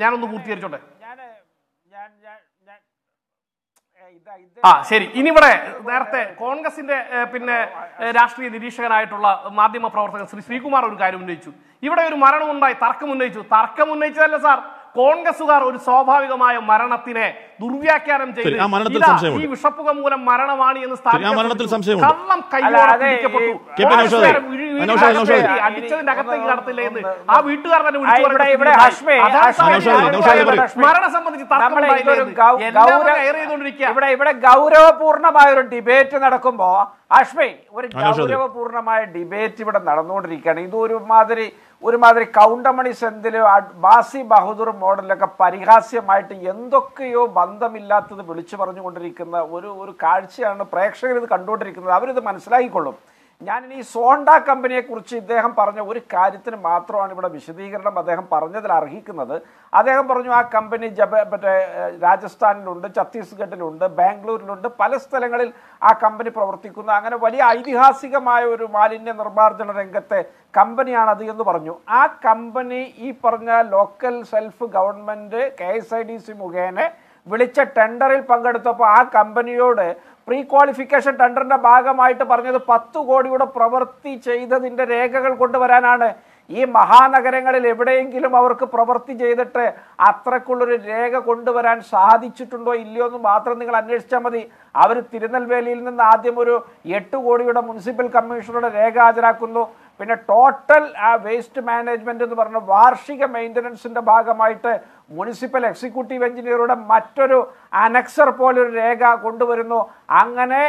ഞാനൊന്ന് പൂർത്തീകരിച്ചോട്ടെ ആ ശരി ഇനി നേരത്തെ കോൺഗ്രസിന്റെ പിന്നെ രാഷ്ട്രീയ നിരീക്ഷകനായിട്ടുള്ള മാധ്യമ പ്രവർത്തകൻ ശ്രീ ശ്രീകുമാർ ഒരു കാര്യം ഉന്നയിച്ചു ഇവിടെ ഒരു മരണം ഉണ്ടായി തർക്കം ഉന്നയിച്ചു തർക്കം ഉന്നയിച്ചതല്ല സാർ കോൺഗ്രസുകാർ ഒരു സ്വാഭാവികമായ മരണത്തിനെ ദുർവ്യാഖ്യാനം ചെയ്ത് ഈ വിഷപ്പുക മൂലം മരണമാണ് എന്ന് സ്ഥാപിച്ചു കള്ളം കൈകൊടുക്കപ്പെട്ടു അടിച്ചതിന്റെ അകത്തേക്ക് കടത്തില്ല എന്ന് ആ വീട്ടുകാർ തന്നെ മരണം
സംബന്ധിച്ച് ഇവിടെ ഇവിടെ ഗൗരവപൂർണമായ ഒരു ഡിബേറ്റ് നടക്കുമ്പോ അഷ്മി ഒരു ഗൗരവപൂർണമായ ഡിബേറ്റ് ഇവിടെ നടന്നുകൊണ്ടിരിക്കുകയാണ് ഇതൊരു മാതിരി ഒരുമാതിരി കൗണ്ടമണി സെന്തിൽ ബാസി ബഹദൂർ മോഡലൊക്കെ പരിഹാസ്യമായിട്ട് എന്തൊക്കെയോ ബന്ധമില്ലാത്തത് വിളിച്ചു പറഞ്ഞുകൊണ്ടിരിക്കുന്ന ഒരു ഒരു കാഴ്ചയാണ് പ്രേക്ഷകർ ഇത് കണ്ടുകൊണ്ടിരിക്കുന്നത് അവരിത് മനസ്സിലാക്കിക്കൊള്ളും ഞാൻ ഇനി സോണ്ട കമ്പനിയെക്കുറിച്ച് ഇദ്ദേഹം പറഞ്ഞ ഒരു കാര്യത്തിന് മാത്രമാണ് ഇവിടെ വിശദീകരണം അദ്ദേഹം പറഞ്ഞതിൽ അർഹിക്കുന്നത് അദ്ദേഹം പറഞ്ഞു ആ കമ്പനി ജബ മറ്റേ രാജസ്ഥാനിലുണ്ട് ഛത്തീസ്ഗഡിലുണ്ട് ബാംഗ്ലൂരിലുണ്ട് പല സ്ഥലങ്ങളിൽ ആ കമ്പനി പ്രവർത്തിക്കുന്ന അങ്ങനെ വലിയ ഐതിഹാസികമായ ഒരു മാലിന്യ നിർമ്മാർജ്ജന രംഗത്തെ കമ്പനിയാണ് അത് എന്ന് പറഞ്ഞു ആ കമ്പനി ഈ പറഞ്ഞ local self government K S I D C മുഖേന വിളിച്ച ടെൻഡറിൽ പങ്കെടുത്തപ്പോൾ ആ കമ്പനിയോട് പ്രീ ക്വാളിഫിക്കേഷൻ ടെൻഡറിന്റെ ഭാഗമായിട്ട് പറഞ്ഞത് പത്ത് കോടിയുടെ പ്രവൃത്തി ചെയ്തതിന്റെ രേഖകൾ കൊണ്ടുവരാനാണ് ഈ മഹാനഗരങ്ങളിൽ എവിടെയെങ്കിലും അവർക്ക് പ്രവൃത്തി ചെയ്തിട്ട് അത്രക്കുള്ളൊരു രേഖ കൊണ്ടുവരാൻ സാധിച്ചിട്ടുണ്ടോ ഇല്ലയോ എന്ന് മാത്രം നിങ്ങൾ അന്വേഷിച്ചാൽ മതി അവർ തിരുനെൽവേലിയിൽ നിന്ന് ആദ്യം ഒരു എട്ട് കോടിയുടെ മുനിസിപ്പൽ കമ്മീഷണറുടെ രേഖ ഹാജരാക്കുന്നു പിന്നെ ടോട്ടൽ ആ വേസ്റ്റ് മാനേജ്മെന്റ് എന്ന് പറഞ്ഞ വാർഷിക മെയിൻ്റനൻസിൻ്റെ ഭാഗമായിട്ട് മുനിസിപ്പൽ എക്സിക്യൂട്ടീവ് എഞ്ചിനീയറുടെ മറ്റൊരു അനക്സർ പോലൊരു രേഖ കൊണ്ടുവരുന്നു അങ്ങനെ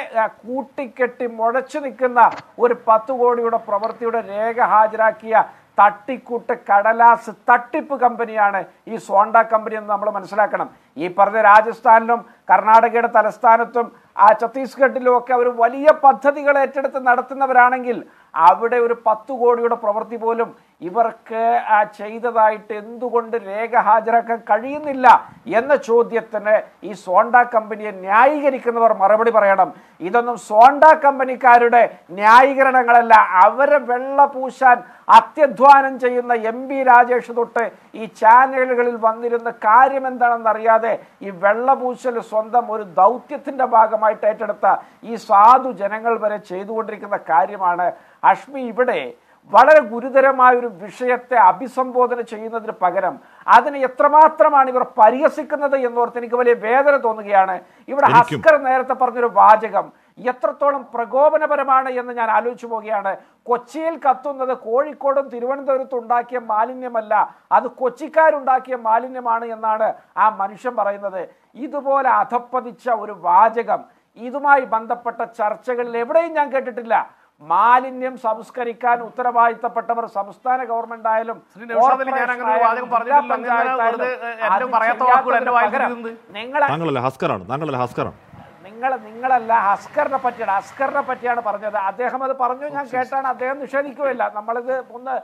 കൂട്ടിക്കെട്ടി മുഴച്ചു നിൽക്കുന്ന ഒരു പത്ത് കോടിയുടെ പ്രവൃത്തിയുടെ രേഖ ഹാജരാക്കിയ തട്ടിക്കൂട്ട് കടലാസ് തട്ടിപ്പ് കമ്പനിയാണ് ഈ സോണ്ട കമ്പനി എന്ന് നമ്മൾ മനസ്സിലാക്കണം ഈ പറഞ്ഞ രാജസ്ഥാനിലും കർണാടകയുടെ തലസ്ഥാനത്തും ആ ഛത്തീസ്ഗഡിലും ഒക്കെ അവർ വലിയ പദ്ധതികൾ ഏറ്റെടുത്ത് നടത്തുന്നവരാണെങ്കിൽ അവിടെ ഒരു പത്ത് കോടിയുടെ പ്രവൃത്തി പോലും ഇവർക്ക് ആ ചെയ്തതായിട്ട് എന്തുകൊണ്ട് രേഖ ഹാജരാക്കാൻ കഴിയുന്നില്ല എന്ന ചോദ്യത്തിന് ഈ സോണ്ട കമ്പനിയെ ന്യായീകരിക്കുന്നവർ മറുപടി പറയണം ഇതൊന്നും സോണ്ട കമ്പനിക്കാരുടെ ന്യായീകരണങ്ങളല്ല അവരെ വെള്ള പൂശാൻ അത്യധ്വാനം ചെയ്യുന്ന എം ബി രാജേഷ് തൊട്ട് ഈ ചാനലുകളിൽ വന്നിരുന്ന കാര്യം എന്താണെന്നറിയാതെ ഈ വെള്ള പൂശൽ സ്വന്തം ഒരു ദൗത്യത്തിൻ്റെ ഭാഗം സ്വന്തമായിട്ട് ഏറ്റെടുത്ത ഈ സാധു ജനങ്ങൾ വരെ ചെയ്തുകൊണ്ടിരിക്കുന്ന കാര്യമാണ് അഷ്മി ഇവിടെ വളരെ ഗുരുതരമായ ഒരു വിഷയത്തെ അഭിസംബോധന ചെയ്യുന്നതിന് പകരം അതിനെ എത്രമാത്രമാണ് ഇവർ പരിഹസിക്കുന്നത് എന്നോർത്ത് എനിക്ക് വലിയ വേദന തോന്നുകയാണ് ഇവിടെ ഹസ്കർ നേരത്തെ പറഞ്ഞൊരു വാചകം എത്രത്തോളം പ്രകോപനപരമാണ് എന്ന് ഞാൻ ആലോചിച്ചു പോവുകയാണ് കൊച്ചിയിൽ കത്തുന്നത് കോഴിക്കോടും തിരുവനന്തപുരത്തും ഉണ്ടാക്കിയ മാലിന്യമല്ല അത് കൊച്ചിക്കാരുണ്ടാക്കിയ മാലിന്യമാണ് എന്നാണ് ആ മനുഷ്യൻ പറയുന്നത് ഇതുപോലെ അധപ്പതിച്ച ഒരു വാചകം ഇതുമായി ബന്ധപ്പെട്ട ചർച്ചകളിൽ എവിടെയും ഞാൻ കേട്ടിട്ടില്ല മാലിന്യം സംസ്കരിക്കാൻ ഉത്തരവാദിത്തപ്പെട്ടവർ സംസ്ഥാന ഗവൺമെന്റ് ആയാലും
നിങ്ങൾ ഹസ്കറാണ് താങ്കളല്ല ഹസ്കറാണ്
നിങ്ങൾ നിങ്ങളല്ല ഹസ്കറിനെ പറ്റിയാണ് ഹസ്കറിനെ പറ്റിയാണ് പറഞ്ഞത് അദ്ദേഹം അത് പറഞ്ഞു ഞാൻ കേട്ടാണ് അദ്ദേഹം നിഷേധിക്കുകയില്ല നമ്മളിത് ഒന്ന്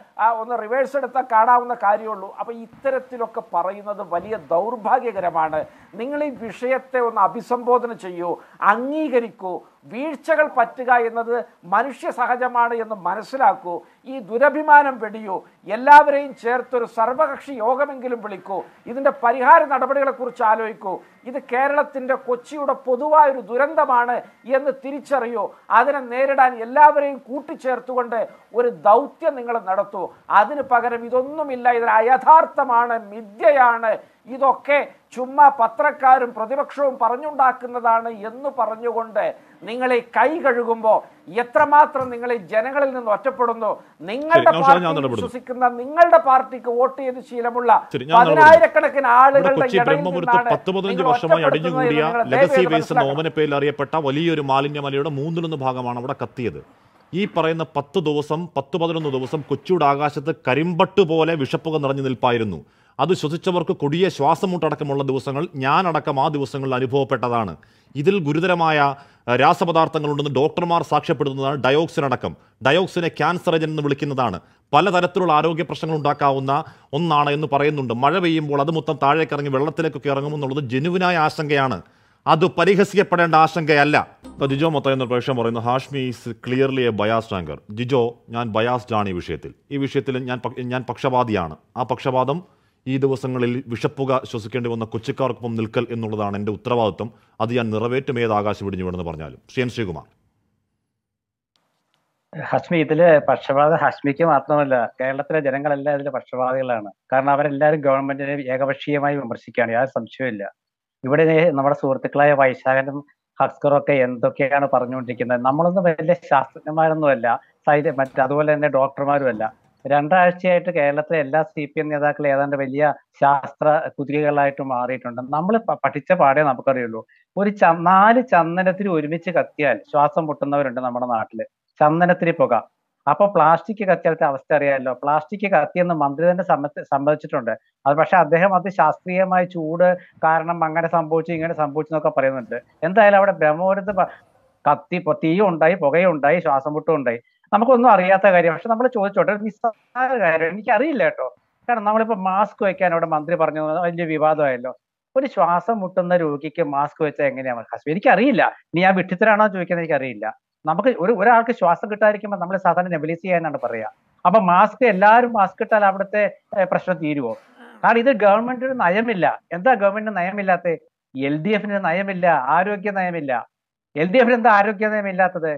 ഒന്ന് റിവേഴ്സ് എടുത്താൽ കാണാവുന്ന കാര്യമുള്ളൂ അപ്പോൾ ഇത്തരത്തിലൊക്കെ പറയുന്നത് വലിയ ദൗർഭാഗ്യകരമാണ് നിങ്ങൾ ഈ വിഷയത്തെ ഒന്ന് അഭിസംബോധന ചെയ്യൂ അംഗീകരിക്കൂ വീഴ്ചകൾ പറ്റുക എന്നത് മനുഷ്യ സഹജമാണ് എന്ന് മനസ്സിലാക്കൂ ഈ ദുരഭിമാനം വെടിയൂ എല്ലാവരെയും ചേർത്തൊരു സർവകക്ഷി യോഗമെങ്കിലും വിളിക്കൂ ഇതിൻ്റെ പരിഹാര നടപടികളെക്കുറിച്ച് ആലോചിക്കൂ ഇത് കേരളത്തിൻ്റെ കൊച്ചിയുടെ പൊതുവായൊരു ദുരന്തമാണ് എന്ന് തിരിച്ചറിയൂ അതിനെ നേരിടാൻ എല്ലാവരെയും കൂട്ടിച്ചേർത്തുകൊണ്ട് ഒരു ദൗത്യം നിങ്ങൾ നടത്തൂ അതിന് പകരം ഇതൊന്നുമില്ല ഇതിന് അയഥാർത്ഥമാണ് മിഥ്യയാണ് ഇതൊക്കെ ചുമ്മാ പത്രക്കാരും പ്രതിപക്ഷവും പറഞ്ഞുണ്ടാക്കുന്നതാണ് എന്ന് പറഞ്ഞുകൊണ്ട് നിങ്ങളെ കൈ കഴുകുമ്പോ എത്രമാത്രം നിങ്ങളെ ജനങ്ങളിൽ നിന്ന് ഒറ്റപ്പെടുന്നു നിങ്ങളുടെ പാർട്ടി വിശ്വസിക്കുന്ന നിങ്ങളുടെ പാർട്ടിക്ക് വോട്ട് ചെയ്ത് ശീലമുള്ള പതിനായിരക്കണക്കിന് ആളുകളുടെ
വർഷമായി ലെഗസി അറിയപ്പെട്ട വലിയൊരു മാലിന്യമലയുടെ മൂന്നിലൊന്ന് ഭാഗമാണ് അവിടെ കത്തിയത് ഈ പറയുന്ന പത്ത് ദിവസം പത്ത് പതിനൊന്ന് ദിവസം കൊച്ചിയുടെ ആകാശത്ത് കരിമ്പട്ട് പോലെ വിഷപ്പുക നിറഞ്ഞു നിൽപ്പായിരുന്നു അത് ശ്വസിച്ചവർക്ക് കൊടിയ ശ്വാസമുട്ടടക്കമുള്ള ദിവസങ്ങൾ ഞാനടക്കം ആ ദിവസങ്ങളിൽ അനുഭവപ്പെട്ടതാണ് ഇതിൽ ഗുരുതരമായ രാസപദാർത്ഥങ്ങളുണ്ടെന്ന് ഡോക്ടർമാർ സാക്ഷ്യപ്പെടുന്നതാണ് ഡയോക്സിൻ അടക്കം ഡയോക്സിനെ ഏജൻ എന്ന് വിളിക്കുന്നതാണ് പലതരത്തിലുള്ള ആരോഗ്യ പ്രശ്നങ്ങൾ ഉണ്ടാക്കാവുന്ന ഒന്നാണ് എന്ന് പറയുന്നുണ്ട് മഴ പെയ്യുമ്പോൾ അത് മൊത്തം താഴേക്ക് ഇറങ്ങി വെള്ളത്തിലേക്കൊക്കെ ഇറങ്ങുമെന്നുള്ളത് ജനുവിനായ ആശങ്കയാണ് അത് പരിഹസിക്കപ്പെടേണ്ട ആശങ്കയല്ല ഇപ്പോൾ ജിജോ മൊത്തം എന്ന പ്രേക്ഷകൻ പറയുന്നു Hashmi is clearly a bias anchor Jijo ഞാൻ ബയാസ്ഡ് ആണ് ഈ വിഷയത്തിൽ ഈ വിഷയത്തിൽ ഞാൻ ഞാൻ പക്ഷപാതിയാണ് ആ പക്ഷപാതം ഈ ദിവസങ്ങളിൽ വിഷപ്പുക ശ്വസിക്കേണ്ടി വന്ന കൊച്ചിക്കാർക്കൊപ്പം നിൽക്കൽ എന്നുള്ളതാണ് എൻ്റെ ഉത്തരവാദിത്വം അത് ഞാൻ ഏത് ആകാശം വിടിഞ്ഞു വേണമെന്ന് പറഞ്ഞാലും ശ്രീ എൻ ശ്രീകുമാർ
ഹസ്മി ഇതില് പക്ഷപാത ഹസ്മിക്ക് മാത്രമല്ല കേരളത്തിലെ ജനങ്ങളെല്ലാം ഇതിലെ പക്ഷപാതികളാണ് കാരണം അവരെല്ലാവരും ഗവൺമെന്റിനെ ഏകപക്ഷീയമായി വിമർശിക്കുകയാണ് യാതൊരു സംശയമില്ല ഇവിടെ നമ്മുടെ സുഹൃത്തുക്കളായ വൈശാഖനും ഹസ്കറും ഒക്കെ എന്തൊക്കെയാണ് പറഞ്ഞുകൊണ്ടിരിക്കുന്നത് നമ്മളൊന്നും വലിയ ശാസ്ത്രജ്ഞന്മാരൊന്നുമല്ല സൈഡ് മറ്റേ അതുപോലെ തന്നെ ഡോക്ടർമാരുമല്ല രണ്ടാഴ്ചയായിട്ട് കേരളത്തിലെ എല്ലാ സി പി എം നേതാക്കളും ഏതാണ്ട് വലിയ ശാസ്ത്ര കുതിരകളായിട്ട് മാറിയിട്ടുണ്ട് നമ്മൾ പഠിച്ച പാടേ നമുക്കറിയുള്ളൂ ഒരു ച നാല് ചന്ദനത്തിൽ ഒരുമിച്ച് കത്തിയാൽ ശ്വാസം മുട്ടുന്നവരുണ്ട് നമ്മുടെ നാട്ടില് ചന്ദനത്തിരി പുക അപ്പൊ പ്ലാസ്റ്റിക് കത്തിയാലത്തെ അവസ്ഥ അറിയാമല്ലോ പ്ലാസ്റ്റിക് കത്തിയെന്ന് മന്ത്രി തന്നെ സംബന്ധിച്ചിട്ടുണ്ട് അത് പക്ഷെ അദ്ദേഹം അത് ശാസ്ത്രീയമായ ചൂട് കാരണം അങ്ങനെ സംഭവിച്ചു ഇങ്ങനെ സംഭവിച്ചു എന്നൊക്കെ പറയുന്നുണ്ട് എന്തായാലും അവിടെ ബ്രഹ്മപുരത്ത് കത്തി തീയുണ്ടായി പുകയുണ്ടായി ശ്വാസം മുട്ടും നമുക്കൊന്നും അറിയാത്ത കാര്യം പക്ഷെ നമ്മൾ ചോദിച്ചോട്ടെ നിസ്സാര കാര്യം എനിക്ക് അറിയില്ല കേട്ടോ കാരണം നമ്മളിപ്പോൾ മാസ്ക് വെക്കാൻ അവിടെ മന്ത്രി പറഞ്ഞു വലിയ വിവാദമായല്ലോ ഒരു ശ്വാസം മുട്ടുന്ന രോഗിക്ക് മാസ്ക് വെച്ചാൽ എങ്ങനെയാണ് ഹസ്ബൻഡ് എനിക്കറിയില്ല ഇനി ഞാൻ വിട്ടിത്തരാണോ ചോദിക്കുന്നത് എനിക്കറിയില്ല നമുക്ക് ഒരു ഒരാൾക്ക് ശ്വാസം കിട്ടാതിരിക്കുമ്പോൾ നമ്മൾ സാധാരണ നെബിലൈസ് ചെയ്യാനാണ് പറയുക അപ്പൊ മാസ്ക് എല്ലാവരും മാസ്ക് ഇട്ടാൽ അവിടുത്തെ പ്രശ്നം തീരുവോ കാരണം ഇത് ഗവൺമെന്റിന് നയമില്ല എന്താ ഗവൺമെന്റിന് നയമില്ലാത്ത എൽ ഡി എഫിന് നയമില്ല ആരോഗ്യ നയമില്ല എൽ ഡി എഫിന് എന്താ ആരോഗ്യ നയമില്ലാത്തത്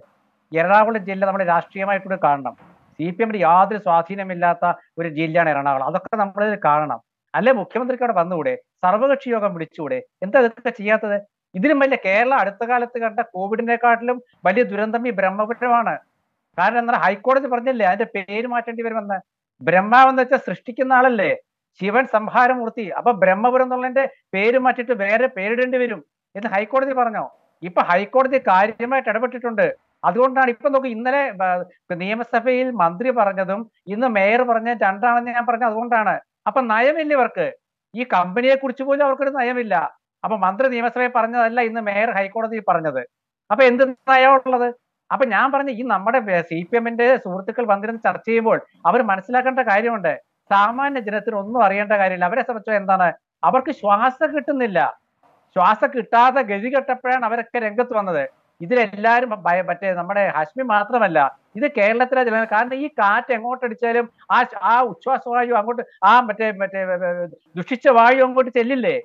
എറണാകുളം ജില്ല നമ്മുടെ രാഷ്ട്രീയമായിട്ടൂടെ കാണണം സി പി എമ്മിന് യാതൊരു സ്വാധീനമില്ലാത്ത ഒരു ജില്ലയാണ് എറണാകുളം അതൊക്കെ നമ്മളിതിൽ കാണണം അല്ലെ മുഖ്യമന്ത്രിക്ക് അവിടെ വന്നുകൂടെ സർവകക്ഷി യോഗം വിളിച്ചുകൂടെ എന്താ ഇതൊക്കെ ചെയ്യാത്തത് ഇതിലും വലിയ കേരളം അടുത്ത കാലത്ത് കണ്ട കോവിഡിനെക്കാട്ടിലും വലിയ ദുരന്തം ഈ ബ്രഹ്മപുരമാണ് കാരണം എന്താ ഹൈക്കോടതി പറഞ്ഞില്ലേ അതിന്റെ പേര് മാറ്റേണ്ടി വരുമെന്ന് ബ്രഹ്മാവെന്ന് വെച്ചാൽ സൃഷ്ടിക്കുന്ന ആളല്ലേ ശിവൻ സംഹാരമൂർത്തി അപ്പൊ ബ്രഹ്മപുരം എന്നുള്ളതിന്റെ പേര് മാറ്റിയിട്ട് വേറെ പേരിടേണ്ടി വരും എന്ന് ഹൈക്കോടതി പറഞ്ഞോ ഇപ്പൊ ഹൈക്കോടതി കാര്യമായിട്ട് ഇടപെട്ടിട്ടുണ്ട് അതുകൊണ്ടാണ് ഇപ്പൊ നോക്ക് ഇന്നലെ നിയമസഭയിൽ മന്ത്രി പറഞ്ഞതും ഇന്ന് മേയർ പറഞ്ഞ രണ്ടാണെന്ന് ഞാൻ പറഞ്ഞത് അതുകൊണ്ടാണ് അപ്പൊ നയമില്ല ഇവർക്ക് ഈ കമ്പനിയെ കുറിച്ച് പോലും അവർക്കൊരു നയമില്ല അപ്പൊ മന്ത്രി നിയമസഭയിൽ പറഞ്ഞതല്ല ഇന്ന് മേയർ ഹൈക്കോടതിയിൽ പറഞ്ഞത് അപ്പൊ എന്ത് നയമുള്ളത് അപ്പൊ ഞാൻ പറഞ്ഞ ഈ നമ്മുടെ സി പി എമ്മിന്റെ സുഹൃത്തുക്കൾ വന്നിരുന്ന് ചർച്ച ചെയ്യുമ്പോൾ അവർ മനസ്സിലാക്കേണ്ട കാര്യമുണ്ട് സാമാന്യ ജനത്തിന് ഒന്നും അറിയേണ്ട കാര്യമില്ല അവരെ സംബന്ധിച്ചോ എന്താണ് അവർക്ക് ശ്വാസം കിട്ടുന്നില്ല ശ്വാസം കിട്ടാതെ ഗതി കെട്ടപ്പോഴാണ് അവരൊക്കെ രംഗത്ത് വന്നത് ഇതിലെല്ലാവരും മറ്റേ നമ്മുടെ ഹഷ്മി മാത്രമല്ല ഇത് കേരളത്തിലെ ജനങ്ങൾ കാരണം ഈ കാറ്റ് എങ്ങോട്ടടിച്ചാലും ആ ആ ഉച്ഛ്വാസ വായു അങ്ങോട്ട് ആ മറ്റേ മറ്റേ ദുഷിച്ച വായു അങ്ങോട്ട് ചെല്ലില്ലേ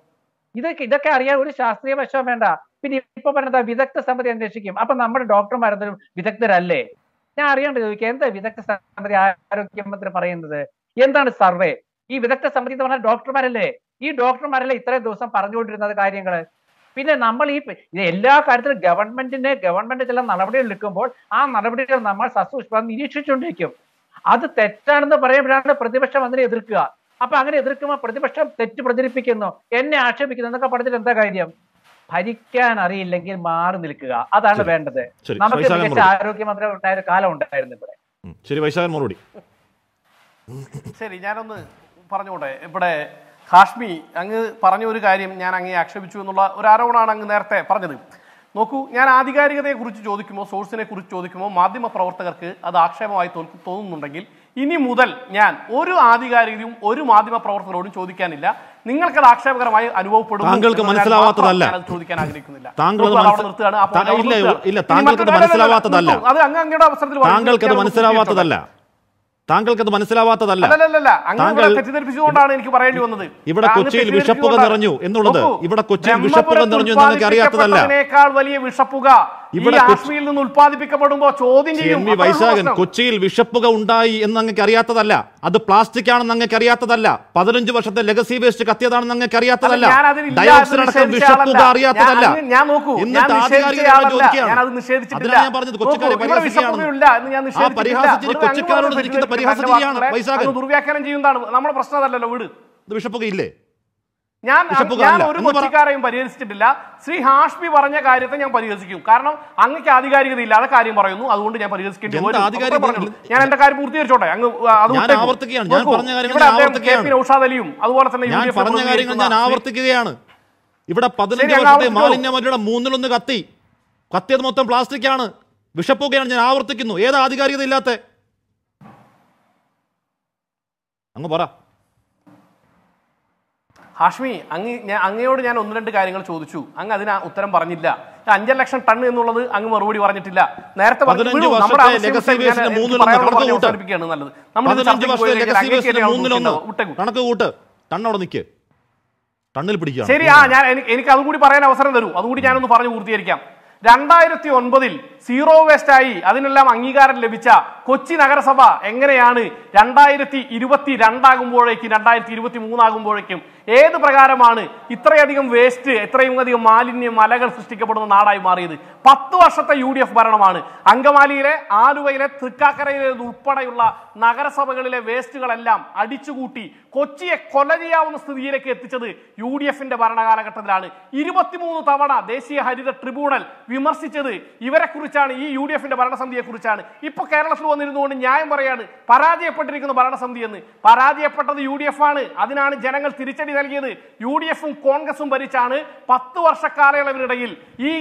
ഇതൊക്കെ ഇതൊക്കെ അറിയാൻ ഒരു ശാസ്ത്രീയ വശം വേണ്ട പിന്നെ ഇപ്പൊ പറഞ്ഞത് വിദഗ്ധ സമിതി അന്വേഷിക്കും അപ്പൊ നമ്മുടെ ഡോക്ടർമാർ വിദഗ്ധരല്ലേ ഞാൻ അറിയാണ്ട് ചോദിക്കുക എന്താ വിദഗ്ധ സമിതി ആരോഗ്യമന്ത്രി പറയുന്നത് എന്താണ് സർവേ ഈ വിദഗ്ധ സമിതി എന്ന് പറഞ്ഞാൽ ഡോക്ടർമാരല്ലേ ഈ ഡോക്ടർമാരല്ലേ ഇത്രയും ദിവസം പറഞ്ഞുകൊണ്ടിരുന്നത് കാര്യങ്ങള് പിന്നെ നമ്മൾ ഈ എല്ലാ കാര്യത്തിലും ഗവൺമെന്റിന് ഗവൺമെന്റ് ചില നടപടികൾ എടുക്കുമ്പോൾ ആ നടപടികൾ നമ്മൾ സസൂക്ഷ്മം നിരീക്ഷിച്ചുകൊണ്ടിരിക്കും അത് തെറ്റാണെന്ന് പറയുമ്പോഴാണ് പ്രതിപക്ഷം അതിനെ എതിർക്കുക അപ്പൊ അങ്ങനെ എതിർക്കുമ്പോൾ പ്രതിപക്ഷം തെറ്റ് പ്രചരിപ്പിക്കുന്നു എന്നെ ആക്ഷേപിക്കുന്നു എന്നൊക്കെ പറഞ്ഞിട്ട് എന്താ കാര്യം ഭരിക്കാൻ അറിയില്ലെങ്കിൽ മാറി നിൽക്കുക അതാണ് വേണ്ടത് നമുക്ക് മികച്ച ആരോഗ്യമന്ത്രി ഉണ്ടായ കാലം ഉണ്ടായിരുന്നു ഇവിടെ
ശരി മറുപടി
ശരി ഞാനൊന്ന് പറഞ്ഞോട്ടെ ഇവിടെ ഹാഷ്മി അങ്ങ് പറഞ്ഞ ഒരു കാര്യം ഞാൻ അങ്ങേ ആക്ഷേപിച്ചു എന്നുള്ള ഒരു ആരോപണമാണ് അങ്ങ് നേരത്തെ പറഞ്ഞത് നോക്കൂ ഞാൻ ആധികാരികതയെ കുറിച്ച് ചോദിക്കുമോ സോഴ്സിനെ കുറിച്ച് ചോദിക്കുമോ മാധ്യമ പ്രവർത്തകർക്ക് അത് ആക്ഷേപമായി തോന്നുന്നുണ്ടെങ്കിൽ ഇനി മുതൽ ഞാൻ ഒരു ആധികാരികതയും ഒരു മാധ്യമ പ്രവർത്തകരോടും ചോദിക്കാനില്ല നിങ്ങൾക്ക് അത് ആക്ഷേപകരമായി അനുഭവപ്പെടും താങ്കൾക്ക് മനസ്സിലാവാത്തതല്ല ചോദിക്കാൻ ആഗ്രഹിക്കുന്നില്ല താങ്കൾ മനസ്സിലാവാത്തതല്ല അത് അങ്ങയുടെ അവസരത്തിൽ താങ്കൾക്ക് അത് മനസ്സിലാവാത്തതല്ല
താങ്കൾക്കത് മനസ്സിലാവാത്തതല്ല
തെറ്റിദ്ധരിപ്പിച്ചുകൊണ്ടാണ് എനിക്ക് ഇവിടെ കൊച്ചിയിൽ വിഷപ്പുക നിറഞ്ഞു എന്നുള്ളത് ഇവിടെ കൊച്ചിയിൽ വിഷപ്പുക നിറഞ്ഞു എന്ന് അറിയാത്തതല്ല വലിയ വിഷപ്പുക ഇവിടെ കാശ്മീരിൽ നിന്ന് ഉത്പാദിപ്പിക്കപ്പെടുമ്പോ ചോദ്യം ചെയ്യും വൈശാഖൻ
കൊച്ചിയിൽ വിഷപ്പുക ഉണ്ടായി എന്ന് അങ്ങക്ക് അറിയാത്തതല്ല അത് പ്ലാസ്റ്റിക് ആണെന്ന് അങ്ങക്ക് അറിയാത്തതല്ല പതിനഞ്ച് വർഷത്തെ ലെഗസി വേസ്റ്റ് കത്തിയതാണെന്ന് അങ്ങക്ക് അറിയാത്തതല്ല അടക്കം വിഷപ്പുക അറിയാത്തതല്ല
എന്നിട്ട് ആധികാരികമായി ഞാൻ പറഞ്ഞത് കൊച്ചിക്കാരോട് നിൽക്കുന്ന വൈശാഖൻ ദുർവ്യാഖ്യാനം ചെയ്യുന്നതാണ് നമ്മുടെ പ്രശ്നമല്ലല്ലോ വീട് ഇത് ഇല്ലേ ഞാൻ ഞാൻ ഒരു കൊച്ചിക്കാരെയും പരിഹസിച്ചിട്ടില്ല ശ്രീ ഹാഷ്മി പറഞ്ഞ കാര്യത്തെ ഞാൻ പരിഹസിക്കും കാരണം അങ്ങക്ക് ആധികാരികത ഇല്ലാതെ കാര്യം പറയുന്നു അതുകൊണ്ട് ഞാൻ പരിഹസിക്കേണ്ടി ഞാൻ എന്റെ കാര്യം പൂർത്തീകരിച്ചോട്ടെ അങ്ങ് അതുകൊണ്ട് കെ പി നൌഷാദ് അലിയും അതുപോലെ തന്നെ യു ഡി
ഇവിടെ പതിനഞ്ച് വർഷത്തെ മൂന്നിലൊന്ന് കത്തി കത്തിയത് മൊത്തം പ്ലാസ്റ്റിക് ആണ്
വിഷപ്പുകയാണ് ഞാൻ ആവർത്തിക്കുന്നു ഏത് ആധികാരികത ഇല്ലാത്ത അങ്ങ് പറ ഹാഷ്മി അങ്ങ് ഞാൻ അങ്ങയോട് ഞാൻ ഒന്ന് രണ്ട് കാര്യങ്ങൾ ചോദിച്ചു അങ്ങ് അതിന് ഉത്തരം പറഞ്ഞില്ല അഞ്ചര ലക്ഷം ടൺ എന്നുള്ളത് അങ്ങ് മറുപടി പറഞ്ഞിട്ടില്ല നേരത്തെ അവസാനിപ്പിക്കുകയാണ് നല്ലത് നമ്മൾ ശരി ആ ഞാൻ എനിക്ക് അതുകൂടി പറയാൻ അവസരം തരൂ അതുകൂടി ഞാനൊന്ന് പറഞ്ഞു പൂർത്തീകരിക്കാം രണ്ടായിരത്തി ഒൻപതിൽ സീറോ വേസ്റ്റ് ആയി അതിനെല്ലാം അംഗീകാരം ലഭിച്ച കൊച്ചി നഗരസഭ എങ്ങനെയാണ് രണ്ടായിരത്തി ഇരുപത്തി രണ്ടാകുമ്പോഴേക്കും രണ്ടായിരത്തി ഇരുപത്തി മൂന്നാകുമ്പോഴേക്കും ഏത് പ്രകാരമാണ് ഇത്രയധികം വേസ്റ്റ് എത്രയും അധികം മാലിന്യം മലകൾ സൃഷ്ടിക്കപ്പെടുന്ന നാടായി മാറിയത് പത്ത് വർഷത്തെ യു ഡി എഫ് ഭരണമാണ് അങ്കമാലിയിലെ ആലുവയിലെ തൃക്കാക്കരയിലെ ഉൾപ്പെടെയുള്ള നഗരസഭകളിലെ വേസ്റ്റുകളെല്ലാം അടിച്ചുകൂട്ടി കൊച്ചിയെ കൊല ചെയ്യാവുന്ന സ്ഥിതിയിലേക്ക് എത്തിച്ചത് യു ഡി എഫിന്റെ ഭരണകാലഘട്ടത്തിലാണ് ഇരുപത്തിമൂന്ന് തവണ ദേശീയ ഹരിത ട്രിബ്യൂണൽ വിമർശിച്ചത് ഇവരെക്കുറിച്ച് കുറിച്ചാണ് ഈ യു ഡി എഫിന്റെ ഭരണസമിതിയെ കുറിച്ചാണ് ഇപ്പൊ കേരളത്തിൽ വന്നിരുന്നുകൊണ്ട് ന്യായം പറയാണ് പരാജയപ്പെട്ടിരിക്കുന്ന ഭരണസമിതി എന്ന് പരാജയപ്പെട്ടത് യു ഡി എഫ് ആണ് അതിനാണ് ജനങ്ങൾ തിരിച്ചടി നൽകിയത് യു ഡി എഫും കോൺഗ്രസും ഭരിച്ചാണ് പത്ത് വർഷക്കാലയളവിനിടയിൽ ഈ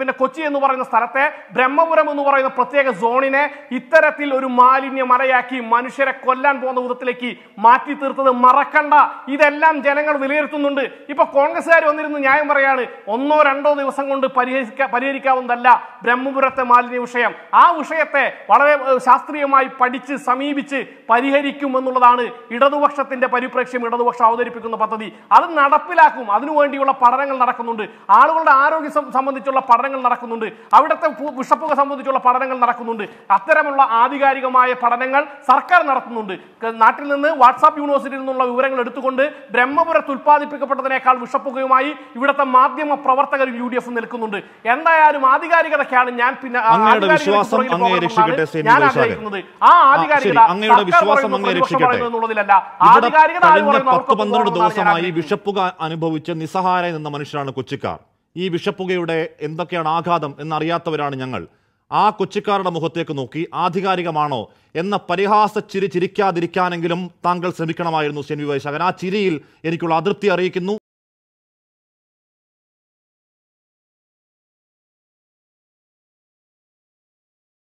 പിന്നെ കൊച്ചി എന്ന് പറയുന്ന സ്ഥലത്തെ ബ്രഹ്മപുരം എന്ന് പറയുന്ന പ്രത്യേക സോണിനെ ഇത്തരത്തിൽ ഒരു മാലിന്യ മലയാക്കി മനുഷ്യരെ കൊല്ലാൻ പോകുന്ന വിധത്തിലേക്ക് മാറ്റി തീർത്തത് മറക്കണ്ട ഇതെല്ലാം ജനങ്ങൾ വിലയിരുത്തുന്നുണ്ട് ഇപ്പൊ കോൺഗ്രസ്സുകാർ വന്നിരുന്ന് ന്യായം പറയാണ് ഒന്നോ രണ്ടോ ദിവസം കൊണ്ട് പരിഹരിക്ക പരിഹരിക്കാവുന്നതല്ല ബ്രഹ്മപുരം പൗരത്വ മാലിന്യ വിഷയം ആ വിഷയത്തെ വളരെ ശാസ്ത്രീയമായി പഠിച്ച് സമീപിച്ച് പരിഹരിക്കുമെന്നുള്ളതാണ് ഇടതുപക്ഷത്തിന്റെ പരിപ്രേക്ഷ്യം ഇടതുപക്ഷം അവതരിപ്പിക്കുന്ന പദ്ധതി അത് നടപ്പിലാക്കും അതിനുവേണ്ടിയുള്ള പഠനങ്ങൾ നടക്കുന്നുണ്ട് ആളുകളുടെ ആരോഗ്യ സംബന്ധിച്ചുള്ള പഠനങ്ങൾ നടക്കുന്നുണ്ട് അവിടുത്തെ വിഷപ്പുക സംബന്ധിച്ചുള്ള പഠനങ്ങൾ നടക്കുന്നുണ്ട് അത്തരമുള്ള ആധികാരികമായ പഠനങ്ങൾ സർക്കാർ നടത്തുന്നുണ്ട് നാട്ടിൽ നിന്ന് വാട്സാപ്പ് യൂണിവേഴ്സിറ്റിയിൽ നിന്നുള്ള വിവരങ്ങൾ എടുത്തുകൊണ്ട് ബ്രഹ്മപുരത്ത് ഉത്പാദിപ്പിക്കപ്പെട്ടതിനേക്കാൾ വിഷപ്പുകയുമായി ഇവിടുത്തെ മാധ്യമ പ്രവർത്തകർ യു ഡി എഫ് നിൽക്കുന്നുണ്ട് എന്തായാലും ആധികാരികതയ്ക്കാണ് ഞാൻ ഞാൻ പിന്നെ വിശ്വാസം അങ്ങയെ രക്ഷിക്കട്ടെ ഞാൻ ആഗ്രഹിക്കുന്നത് ആ ആധികാരികത അങ്ങയുടെ വിശ്വാസം അങ്ങയെ രക്ഷിക്കട്ടെ കഴിഞ്ഞ പത്ത് പന്ത്രണ്ട് ദിവസമായി
വിഷപ്പുക അനുഭവിച്ച് നിസ്സഹായരായി നിന്ന മനുഷ്യരാണ് കൊച്ചിക്കാർ ഈ വിഷപ്പുകയുടെ എന്തൊക്കെയാണ് ആഘാതം എന്നറിയാത്തവരാണ് ഞങ്ങൾ ആ കൊച്ചിക്കാരുടെ മുഖത്തേക്ക് നോക്കി ആധികാരികമാണോ എന്ന പരിഹാസ ചിരി ചിരിക്കാതിരിക്കാനെങ്കിലും
താങ്കൾ ശ്രമിക്കണമായിരുന്നു സെൻ വിവേശകൻ ആ ചിരിയിൽ എനിക്കുള്ള അതൃപ്തി അറിയിക്കുന്നു